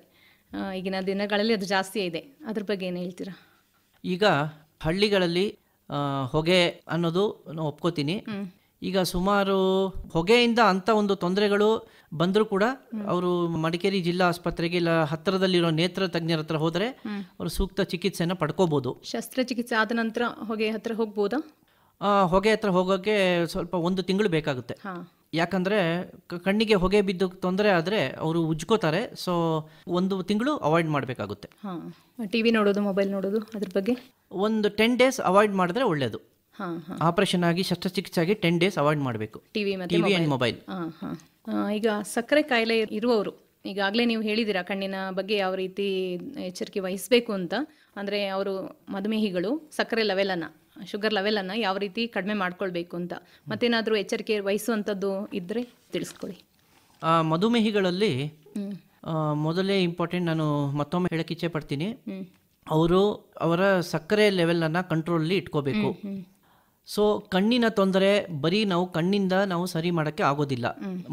ಈಗಿನ ದಿನಗಳಲ್ಲಿ ಅದು ಜಾಸ್ತಿ ಇದೆ ಅದ್ರ ಬಗ್ಗೆ ಏನು ಹೇಳ್ತೀರಾ ಈಗ ಹಳ್ಳಿಗಳಲ್ಲಿ ಹೊಗೆ ಅನ್ನೋದು ಒಪ್ಕೋತೀನಿ ಈಗ ಸುಮಾರು ಹೊಗೆಯಿಂದ ಅಂತ ಒಂದು ತೊಂದರೆಗಳು ಬಂದರೂ ಕೂಡ ಅವರು ಮಡಿಕೇರಿ ಜಿಲ್ಲಾ ಆಸ್ಪತ್ರೆಗೆ ಇಲ್ಲ ಹತ್ತಿರದಲ್ಲಿರೋ ನೇತ್ರ ತಜ್ಞರ ಹತ್ರ ಹೋದರೆ ಅವರು ಸೂಕ್ತ ಚಿಕಿತ್ಸೆಯನ್ನು ಪಡ್ಕೋಬಹುದು ಶಸ್ತ್ರಚಿಕಿತ್ಸೆ ಆದ ನಂತರ ಹೊಗೆ ಹತ್ರ ಹೋಗ್ಬೋದಾ ಹೊಗೆ ಹತ್ರ ಹೋಗೋಕ್ಕೆ ಸ್ವಲ್ಪ ಒಂದು ತಿಂಗಳು ಬೇಕಾಗುತ್ತೆ ಯಾಕಂದರೆ ಕಣ್ಣಿಗೆ ಹೊಗೆ ಬಿದ್ದು ತೊಂದರೆ ಆದರೆ ಅವರು ಉಜ್ಕೋತಾರೆ ಸೊ ಒಂದು ತಿಂಗಳು ಅವಾಯ್ಡ್ ಮಾಡಬೇಕಾಗುತ್ತೆ ಟಿವಿ ನೋಡೋದು ಮೊಬೈಲ್ ನೋಡೋದು ಅದ್ರ ಬಗ್ಗೆ ಒಂದು ಟೆನ್ ಡೇಸ್ ಅವಾಯ್ಡ್ ಮಾಡಿದ್ರೆ ಒಳ್ಳೆಯದು ಆಪರೇಷನ್ ಆಗಿ ಆಗಿ ಟೆನ್ ಡೇಸ್ ಅವಾಯ್ಡ್ ಮಾಡಬೇಕು ಟಿವಿ ಟಿವಿ ಆ್ಯಂಡ್ ಮೊಬೈಲ್ ಈಗ ಸಕ್ಕರೆ ಕಾಯಿಲೆ ಇರುವವರು ಈಗಾಗಲೇ ನೀವು ಹೇಳಿದ್ದೀರಾ ಕಣ್ಣಿನ ಬಗ್ಗೆ ಯಾವ ರೀತಿ ಎಚ್ಚರಿಕೆ ವಹಿಸಬೇಕು ಅಂತ ಅಂದರೆ ಅವರು ಮಧುಮೇಹಿಗಳು ಸಕ್ಕರೆ ಲೆವೆಲನ್ನು ಶುಗರ್ ಅನ್ನ ಯಾವ ರೀತಿ ಕಡಿಮೆ ಮಾಡ್ಕೊಳ್ಬೇಕು ಅಂತ ಮತ್ತೇನಾದರೂ ಎಚ್ಚರಿಕೆ ವಹಿಸುವಂಥದ್ದು ಇದ್ದರೆ ತಿಳಿಸ್ಕೊಳ್ಳಿ ಮಧುಮೇಹಿಗಳಲ್ಲಿ ಮೊದಲೇ ಇಂಪಾರ್ಟೆಂಟ್ ನಾನು ಮತ್ತೊಮ್ಮೆ ಹೇಳಕ್ಕೆ ಇಚ್ಛೆ ಪಡ್ತೀನಿ ಅವರು ಅವರ ಸಕ್ಕರೆ ಲೆವೆಲನ್ನು ಕಂಟ್ರೋಲಲ್ಲಿ ಇಟ್ಕೋಬೇಕು ಸೊ ಕಣ್ಣಿನ ತೊಂದರೆ ಬರೀ ನಾವು ಕಣ್ಣಿಂದ ನಾವು ಸರಿ ಮಾಡೋಕ್ಕೆ ಆಗೋದಿಲ್ಲ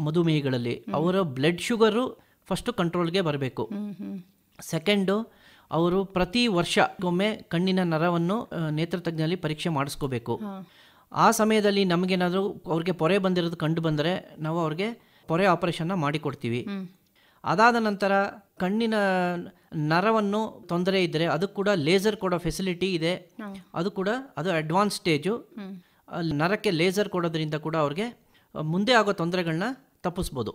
ಮಧುಮೇಹಿಗಳಲ್ಲಿ ಅವರ ಬ್ಲಡ್ ಶುಗರು ಫಸ್ಟ್ ಕಂಟ್ರೋಲ್ಗೆ ಬರಬೇಕು ಸೆಕೆಂಡು ಅವರು ಪ್ರತಿ ವರ್ಷಕ್ಕೊಮ್ಮೆ ಕಣ್ಣಿನ ನರವನ್ನು ನೇತ್ರತಜ್ಞಲ್ಲಿ ಪರೀಕ್ಷೆ ಮಾಡಿಸ್ಕೋಬೇಕು ಆ ಸಮಯದಲ್ಲಿ ನಮಗೇನಾದರೂ ಅವ್ರಿಗೆ ಪೊರೆ ಬಂದಿರೋದು ಕಂಡು ಬಂದರೆ ನಾವು ಅವ್ರಿಗೆ ಪೊರೆ ಆಪರೇಷನ್ನ ಮಾಡಿಕೊಡ್ತೀವಿ ಅದಾದ ನಂತರ ಕಣ್ಣಿನ ನರವನ್ನು ತೊಂದರೆ ಇದ್ದರೆ ಅದು ಕೂಡ ಲೇಸರ್ ಕೊಡೋ ಫೆಸಿಲಿಟಿ ಇದೆ ಅದು ಕೂಡ ಅದು ಅಡ್ವಾನ್ಸ್ ಸ್ಟೇಜು ನರಕ್ಕೆ ಲೇಸರ್ ಕೊಡೋದ್ರಿಂದ ಕೂಡ ಅವ್ರಿಗೆ ಮುಂದೆ ಆಗೋ ತೊಂದರೆಗಳನ್ನ ತಪ್ಪಿಸ್ಬೋದು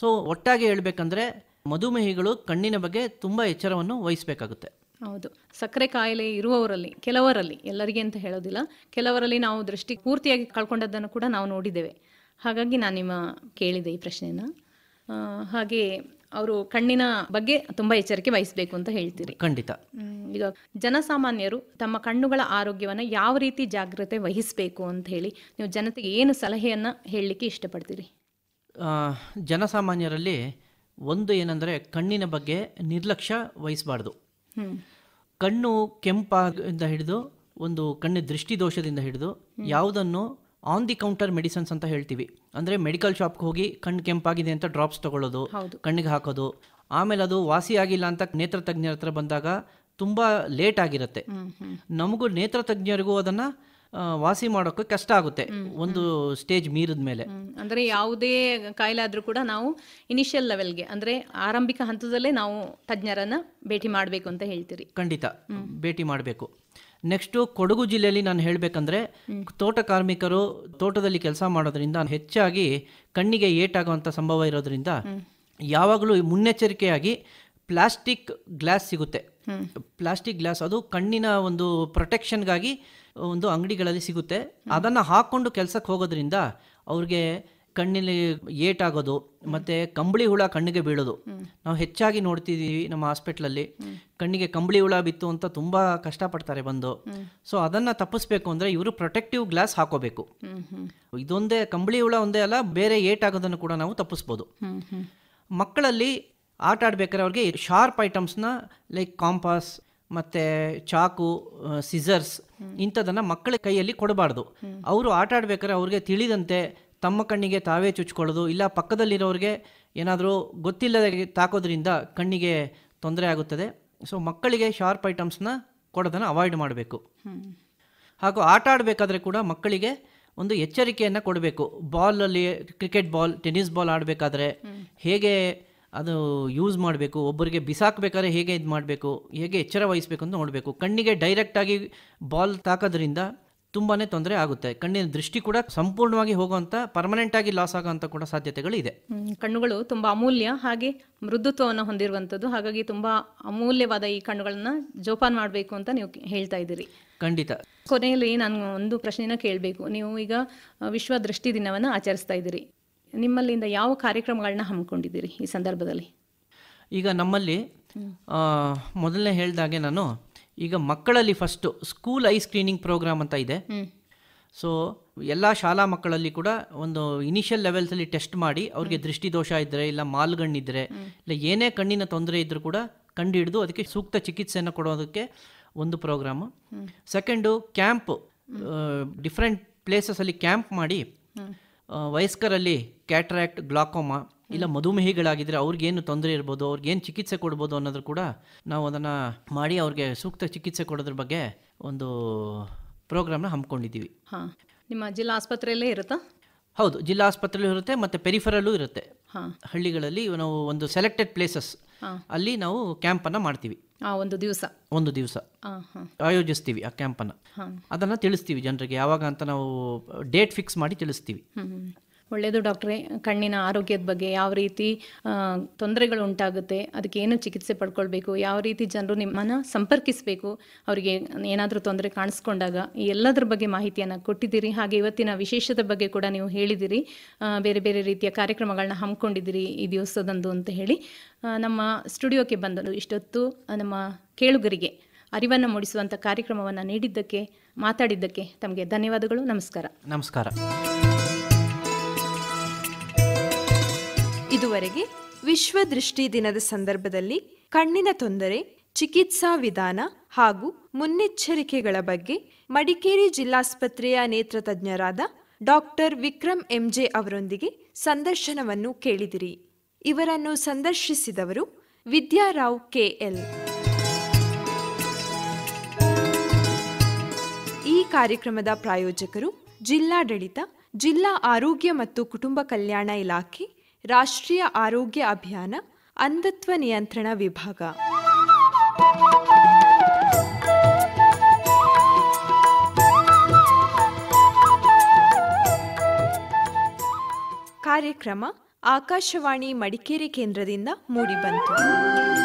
ಸೊ ಒಟ್ಟಾಗಿ ಹೇಳಬೇಕಂದ್ರೆ ಮಧುಮೇಹಿಗಳು ಕಣ್ಣಿನ ಬಗ್ಗೆ ತುಂಬ ಎಚ್ಚರವನ್ನು ವಹಿಸಬೇಕಾಗುತ್ತೆ ಹೌದು ಸಕ್ಕರೆ ಕಾಯಿಲೆ ಇರುವವರಲ್ಲಿ ಕೆಲವರಲ್ಲಿ ಎಲ್ಲರಿಗೆ ಅಂತ ಹೇಳೋದಿಲ್ಲ ಕೆಲವರಲ್ಲಿ ನಾವು ದೃಷ್ಟಿ ಪೂರ್ತಿಯಾಗಿ ಕಳ್ಕೊಂಡದ್ದನ್ನು ಕೂಡ ನಾವು ನೋಡಿದ್ದೇವೆ ಹಾಗಾಗಿ ನಾನು ನಿಮ್ಮ ಕೇಳಿದೆ ಈ ಪ್ರಶ್ನೆಯನ್ನು ಹಾಗೆ ಅವರು ಕಣ್ಣಿನ ಬಗ್ಗೆ ತುಂಬಾ ಎಚ್ಚರಿಕೆ ವಹಿಸಬೇಕು ಅಂತ ಹೇಳ್ತೀರಿ ಖಂಡಿತ ಈಗ ಜನಸಾಮಾನ್ಯರು ತಮ್ಮ ಕಣ್ಣುಗಳ ಆರೋಗ್ಯವನ್ನು ಯಾವ ರೀತಿ ಜಾಗ್ರತೆ ವಹಿಸಬೇಕು ಅಂತ ಹೇಳಿ ನೀವು ಜನತೆಗೆ ಏನು ಸಲಹೆಯನ್ನು ಹೇಳಲಿಕ್ಕೆ ಇಷ್ಟಪಡ್ತೀರಿ ಜನಸಾಮಾನ್ಯರಲ್ಲಿ ಒಂದು ಏನಂದರೆ ಕಣ್ಣಿನ ಬಗ್ಗೆ ನಿರ್ಲಕ್ಷ್ಯ ವಹಿಸಬಾರ್ದು ಕಣ್ಣು ಕೆಂಪಾಗಿಂದ ಹಿಡಿದು ಒಂದು ಕಣ್ಣಿನ ದೃಷ್ಟಿದೋಷದಿಂದ ಹಿಡಿದು ಯಾವುದನ್ನು ಆನ್ ದಿ ಕೌಂಟರ್ ಮೆಡಿಸನ್ಸ್ ಅಂತ ಹೇಳ್ತೀವಿ ಅಂದರೆ ಮೆಡಿಕಲ್ ಶಾಪ್ಗೆ ಹೋಗಿ ಕಣ್ಣು ಕೆಂಪಾಗಿದೆ ಅಂತ ಡ್ರಾಪ್ಸ್ ತಗೊಳ್ಳೋದು ಕಣ್ಣಿಗೆ ಹಾಕೋದು ಆಮೇಲೆ ಅದು ವಾಸಿ ಆಗಿಲ್ಲ ಅಂತ ನೇತ್ರ ತಜ್ಞರ ಹತ್ರ ಬಂದಾಗ ತುಂಬ ಲೇಟ್ ಆಗಿರುತ್ತೆ ನಮಗೂ ನೇತ್ರ ತಜ್ಞರಿಗೂ ಅದನ್ನು ವಾಸಿ ಮಾಡೋಕೆ ಕಷ್ಟ ಆಗುತ್ತೆ ಒಂದು ಸ್ಟೇಜ್ ಮೀರಿದ ಮೇಲೆ ಅಂದರೆ ಯಾವುದೇ ಕಾಯಿಲೆ ಆದರೂ ಕೂಡ ನಾವು ಇನಿಷಿಯಲ್ ಲೆವೆಲ್ಗೆ ಅಂದರೆ ಆರಂಭಿಕ ಹಂತದಲ್ಲೇ ನಾವು ತಜ್ಞರನ್ನು ಭೇಟಿ ಮಾಡಬೇಕು ಅಂತ ಹೇಳ್ತೀರಿ ಖಂಡಿತ ಭೇಟಿ ಮಾಡಬೇಕು ನೆಕ್ಸ್ಟು ಕೊಡಗು ಜಿಲ್ಲೆಯಲ್ಲಿ ನಾನು ಹೇಳಬೇಕಂದ್ರೆ ತೋಟ ಕಾರ್ಮಿಕರು ತೋಟದಲ್ಲಿ ಕೆಲಸ ಮಾಡೋದ್ರಿಂದ ಹೆಚ್ಚಾಗಿ ಕಣ್ಣಿಗೆ ಏಟಾಗುವಂಥ ಸಂಭವ ಇರೋದ್ರಿಂದ ಯಾವಾಗಲೂ ಮುನ್ನೆಚ್ಚರಿಕೆಯಾಗಿ ಪ್ಲಾಸ್ಟಿಕ್ ಗ್ಲಾಸ್ ಸಿಗುತ್ತೆ ಪ್ಲಾಸ್ಟಿಕ್ ಗ್ಲಾಸ್ ಅದು ಕಣ್ಣಿನ ಒಂದು ಪ್ರೊಟೆಕ್ಷನ್ಗಾಗಿ ಒಂದು ಅಂಗಡಿಗಳಲ್ಲಿ ಸಿಗುತ್ತೆ ಅದನ್ನು ಹಾಕ್ಕೊಂಡು ಕೆಲಸಕ್ಕೆ ಹೋಗೋದ್ರಿಂದ ಅವ್ರಿಗೆ ಕಣ್ಣಲ್ಲಿ ಏಟಾಗೋದು ಮತ್ತು ಕಂಬಳಿ ಹುಳ ಕಣ್ಣಿಗೆ ಬೀಳೋದು ನಾವು ಹೆಚ್ಚಾಗಿ ನೋಡ್ತಿದ್ದೀವಿ ನಮ್ಮ ಹಾಸ್ಪಿಟ್ಲಲ್ಲಿ ಕಣ್ಣಿಗೆ ಕಂಬಳಿ ಹುಳ ಬಿತ್ತು ಅಂತ ತುಂಬ ಕಷ್ಟಪಡ್ತಾರೆ ಬಂದು ಸೊ ಅದನ್ನು ತಪ್ಪಿಸ್ಬೇಕು ಅಂದರೆ ಇವರು ಪ್ರೊಟೆಕ್ಟಿವ್ ಗ್ಲಾಸ್ ಹಾಕೋಬೇಕು ಇದೊಂದೇ ಕಂಬಳಿ ಹುಳ ಒಂದೇ ಅಲ್ಲ ಬೇರೆ ಏಟಾಗೋದನ್ನು ಕೂಡ ನಾವು ತಪ್ಪಿಸ್ಬೋದು ಮಕ್ಕಳಲ್ಲಿ ಆಟ ಆಡ್ಬೇಕಾದ್ರೆ ಅವ್ರಿಗೆ ಶಾರ್ಪ್ ಐಟಮ್ಸ್ನ ಲೈಕ್ ಕಾಂಪಾಸ್ ಮತ್ತು ಚಾಕು ಸಿಸರ್ಸ್ ಇಂಥದನ್ನು ಮಕ್ಕಳ ಕೈಯಲ್ಲಿ ಕೊಡಬಾರ್ದು ಅವರು ಆಟ ಆಡ್ಬೇಕಾದ್ರೆ ಅವ್ರಿಗೆ ತಿಳಿದಂತೆ ತಮ್ಮ ಕಣ್ಣಿಗೆ ತಾವೇ ಚುಚ್ಕೊಳ್ಳೋದು ಇಲ್ಲ ಪಕ್ಕದಲ್ಲಿರೋರಿಗೆ ಏನಾದರೂ ಗೊತ್ತಿಲ್ಲದೆ ತಾಕೋದ್ರಿಂದ ಕಣ್ಣಿಗೆ ತೊಂದರೆ ಆಗುತ್ತದೆ ಸೊ ಮಕ್ಕಳಿಗೆ ಶಾರ್ಪ್ ಐಟಮ್ಸ್ನ ಕೊಡೋದನ್ನು ಅವಾಯ್ಡ್ ಮಾಡಬೇಕು ಹಾಗೂ ಆಟ ಆಡಬೇಕಾದ್ರೆ ಕೂಡ ಮಕ್ಕಳಿಗೆ ಒಂದು ಎಚ್ಚರಿಕೆಯನ್ನು ಕೊಡಬೇಕು ಬಾಲಲ್ಲಿ ಕ್ರಿಕೆಟ್ ಬಾಲ್ ಟೆನ್ನಿಸ್ ಬಾಲ್ ಆಡಬೇಕಾದ್ರೆ ಹೇಗೆ ಅದು ಯೂಸ್ ಮಾಡಬೇಕು ಒಬ್ಬರಿಗೆ ಬಿಸಾಕ್ಬೇಕಾದ್ರೆ ಹೇಗೆ ಇದು ಮಾಡಬೇಕು ಹೇಗೆ ಎಚ್ಚರ ವಹಿಸಬೇಕು ಅಂತ ನೋಡಬೇಕು ಕಣ್ಣಿಗೆ ಡೈರೆಕ್ಟಾಗಿ ಬಾಲ್ ತಾಕೋದ್ರಿಂದ ತುಂಬಾ ತೊಂದರೆ ಆಗುತ್ತೆ ಕಣ್ಣಿನ ದೃಷ್ಟಿ ಕೂಡ ಸಂಪೂರ್ಣವಾಗಿ ಹೋಗುವಂಥ ಆಗಿ ಲಾಸ್ ಆಗುವಂಥ ಕೂಡ ಸಾಧ್ಯತೆಗಳು ಇದೆ ಕಣ್ಣುಗಳು ತುಂಬ ಅಮೂಲ್ಯ ಹಾಗೆ ಮೃದುತ್ವವನ್ನು ಹೊಂದಿರುವಂಥದ್ದು ಹಾಗಾಗಿ ತುಂಬ ಅಮೂಲ್ಯವಾದ ಈ ಕಣ್ಣುಗಳನ್ನು ಜೋಪಾನ ಮಾಡಬೇಕು ಅಂತ ನೀವು ಹೇಳ್ತಾ ಇದ್ದೀರಿ ಖಂಡಿತ ಕೊನೆಯಲ್ಲಿ ನಾನು ಒಂದು ಪ್ರಶ್ನೆಯನ್ನು ಕೇಳಬೇಕು ನೀವು ಈಗ ವಿಶ್ವ ದೃಷ್ಟಿ ದಿನವನ್ನು ಆಚರಿಸ್ತಾ ಇದ್ದೀರಿ ನಿಮ್ಮಲ್ಲಿಂದ ಯಾವ ಕಾರ್ಯಕ್ರಮಗಳನ್ನ ಹಮ್ಮಿಕೊಂಡಿದ್ದೀರಿ ಈ ಸಂದರ್ಭದಲ್ಲಿ ಈಗ ನಮ್ಮಲ್ಲಿ ಮೊದಲನೇ ಹೇಳಿದಾಗೆ ನಾನು ಈಗ ಮಕ್ಕಳಲ್ಲಿ first school eye screening program ಅಂತ ಇದೆ ಸೊ ಎಲ್ಲ ಶಾಲಾ ಮಕ್ಕಳಲ್ಲಿ ಕೂಡ ಒಂದು ಇನಿಷಿಯಲ್ ಲೆವೆಲ್ಸಲ್ಲಿ ಟೆಸ್ಟ್ ಮಾಡಿ ಅವ್ರಿಗೆ ದೃಷ್ಟಿದೋಷ ಇದ್ದರೆ ಇಲ್ಲ ಮಾಲ್ಗಣ್ಣಿದ್ರೆ ಇಲ್ಲ ಏನೇ ಕಣ್ಣಿನ ತೊಂದರೆ ಇದ್ದರೂ ಕೂಡ ಕಂಡು ಹಿಡಿದು ಅದಕ್ಕೆ ಸೂಕ್ತ ಚಿಕಿತ್ಸೆಯನ್ನು ಕೊಡೋದಕ್ಕೆ ಒಂದು ಪ್ರೋಗ್ರಾಮು ಸೆಕೆಂಡು ಕ್ಯಾಂಪ್ ಡಿಫ್ರೆಂಟ್ ಪ್ಲೇಸಸ್ಸಲ್ಲಿ ಕ್ಯಾಂಪ್ ಮಾಡಿ ವಯಸ್ಕರಲ್ಲಿ ಕ್ಯಾಟ್ರಾಕ್ಟ್ ಗ್ಲಾಕೋಮಾ ಇಲ್ಲ ಮಧುಮೇಹಿಗಳಾಗಿದ್ದರೆ ಅವ್ರಿಗೇನು ತೊಂದರೆ ಇರ್ಬೋದು ಅವ್ರಿಗೇನು ಚಿಕಿತ್ಸೆ ಕೊಡ್ಬೋದು ಅನ್ನೋದು ಕೂಡ ನಾವು ಅದನ್ನು ಮಾಡಿ ಅವ್ರಿಗೆ ಸೂಕ್ತ ಚಿಕಿತ್ಸೆ ಕೊಡೋದ್ರ ಬಗ್ಗೆ ಒಂದು ಪ್ರೋಗ್ರಾಮ್ನ ಹಮ್ಮಿಕೊಂಡಿದ್ದೀವಿ ಹಾಂ ನಿಮ್ಮ ಜಿಲ್ಲಾ ಆಸ್ಪತ್ರೆಯಲ್ಲೇ ಇರುತ್ತಾ ಹೌದು ಜಿಲ್ಲಾ ಆಸ್ಪತ್ರೆಯಲ್ಲೂ ಇರುತ್ತೆ ಮತ್ತು ಪೆರಿಫರಲ್ಲೂ ಇರುತ್ತೆ ಹಳ್ಳಿಗಳಲ್ಲಿ ನಾವು ಒಂದು ಸೆಲೆಕ್ಟೆಡ್ ಪ್ಲೇಸಸ್ ಅಲ್ಲಿ ನಾವು ಕ್ಯಾಂಪ್ ಅನ್ನ ಮಾಡ್ತೀವಿ ಒಂದು ದಿವಸ ಒಂದು ದಿವಸ ಆಯೋಜಿಸ್ತೀವಿ ಆ ಕ್ಯಾಂಪ್ ಅನ್ನ ಅದನ್ನ ತಿಳಿಸ್ತೀವಿ ಜನರಿಗೆ ಯಾವಾಗ ಅಂತ ನಾವು ಡೇಟ್ ಫಿಕ್ಸ್ ಮಾಡಿ ತಿಳಿಸ್ತೀವಿ ಒಳ್ಳೆಯದು ಡಾಕ್ಟ್ರೆ ಕಣ್ಣಿನ ಆರೋಗ್ಯದ ಬಗ್ಗೆ ಯಾವ ರೀತಿ ತೊಂದರೆಗಳು ಉಂಟಾಗುತ್ತೆ ಅದಕ್ಕೆ ಏನು ಚಿಕಿತ್ಸೆ ಪಡ್ಕೊಳ್ಬೇಕು ಯಾವ ರೀತಿ ಜನರು ನಿಮ್ಮನ್ನು ಸಂಪರ್ಕಿಸಬೇಕು ಅವರಿಗೆ ಏನಾದರೂ ತೊಂದರೆ ಕಾಣಿಸ್ಕೊಂಡಾಗ ಈ ಎಲ್ಲದರ ಬಗ್ಗೆ ಮಾಹಿತಿಯನ್ನು ಕೊಟ್ಟಿದ್ದೀರಿ ಹಾಗೆ ಇವತ್ತಿನ ವಿಶೇಷದ ಬಗ್ಗೆ ಕೂಡ ನೀವು ಹೇಳಿದ್ದೀರಿ ಬೇರೆ ಬೇರೆ ರೀತಿಯ ಕಾರ್ಯಕ್ರಮಗಳನ್ನ ಹಮ್ಮಿಕೊಂಡಿದ್ದೀರಿ ಈ ದಿವಸದಂದು ಅಂತ ಹೇಳಿ ನಮ್ಮ ಸ್ಟುಡಿಯೋಕ್ಕೆ ಬಂದಲು ಇಷ್ಟೊತ್ತು ನಮ್ಮ ಕೇಳುಗರಿಗೆ ಅರಿವನ್ನು ಮೂಡಿಸುವಂಥ ಕಾರ್ಯಕ್ರಮವನ್ನು ನೀಡಿದ್ದಕ್ಕೆ ಮಾತಾಡಿದ್ದಕ್ಕೆ ತಮಗೆ ಧನ್ಯವಾದಗಳು ನಮಸ್ಕಾರ ನಮಸ್ಕಾರ ಇದುವರೆಗೆ ವಿಶ್ವ ದೃಷ್ಟಿ ದಿನದ ಸಂದರ್ಭದಲ್ಲಿ ಕಣ್ಣಿನ ತೊಂದರೆ ಚಿಕಿತ್ಸಾ ವಿಧಾನ ಹಾಗೂ ಮುನ್ನೆಚ್ಚರಿಕೆಗಳ ಬಗ್ಗೆ ಮಡಿಕೇರಿ ಜಿಲ್ಲಾಸ್ಪತ್ರೆಯ ನೇತ್ರ ತಜ್ಞರಾದ ಡಾಕ್ಟರ್ ವಿಕ್ರಮ್ ಎಂಜೆ ಅವರೊಂದಿಗೆ ಸಂದರ್ಶನವನ್ನು ಕೇಳಿದಿರಿ ಇವರನ್ನು ಸಂದರ್ಶಿಸಿದವರು ವಿದ್ಯಾರಾವ್ ಕೆಎಲ್ ಈ ಕಾರ್ಯಕ್ರಮದ ಪ್ರಾಯೋಜಕರು ಜಿಲ್ಲಾಡಳಿತ ಜಿಲ್ಲಾ ಆರೋಗ್ಯ ಮತ್ತು ಕುಟುಂಬ ಕಲ್ಯಾಣ ಇಲಾಖೆ ರಾಷ್ಟ್ರೀಯ ಆರೋಗ್ಯ ಅಭಿಯಾನ ಅಂಧತ್ವ ನಿಯಂತ್ರಣ ವಿಭಾಗ ಕಾರ್ಯಕ್ರಮ ಆಕಾಶವಾಣಿ ಮಡಿಕೇರಿ ಕೇಂದ್ರದಿಂದ ಮೂಡಿಬಂತು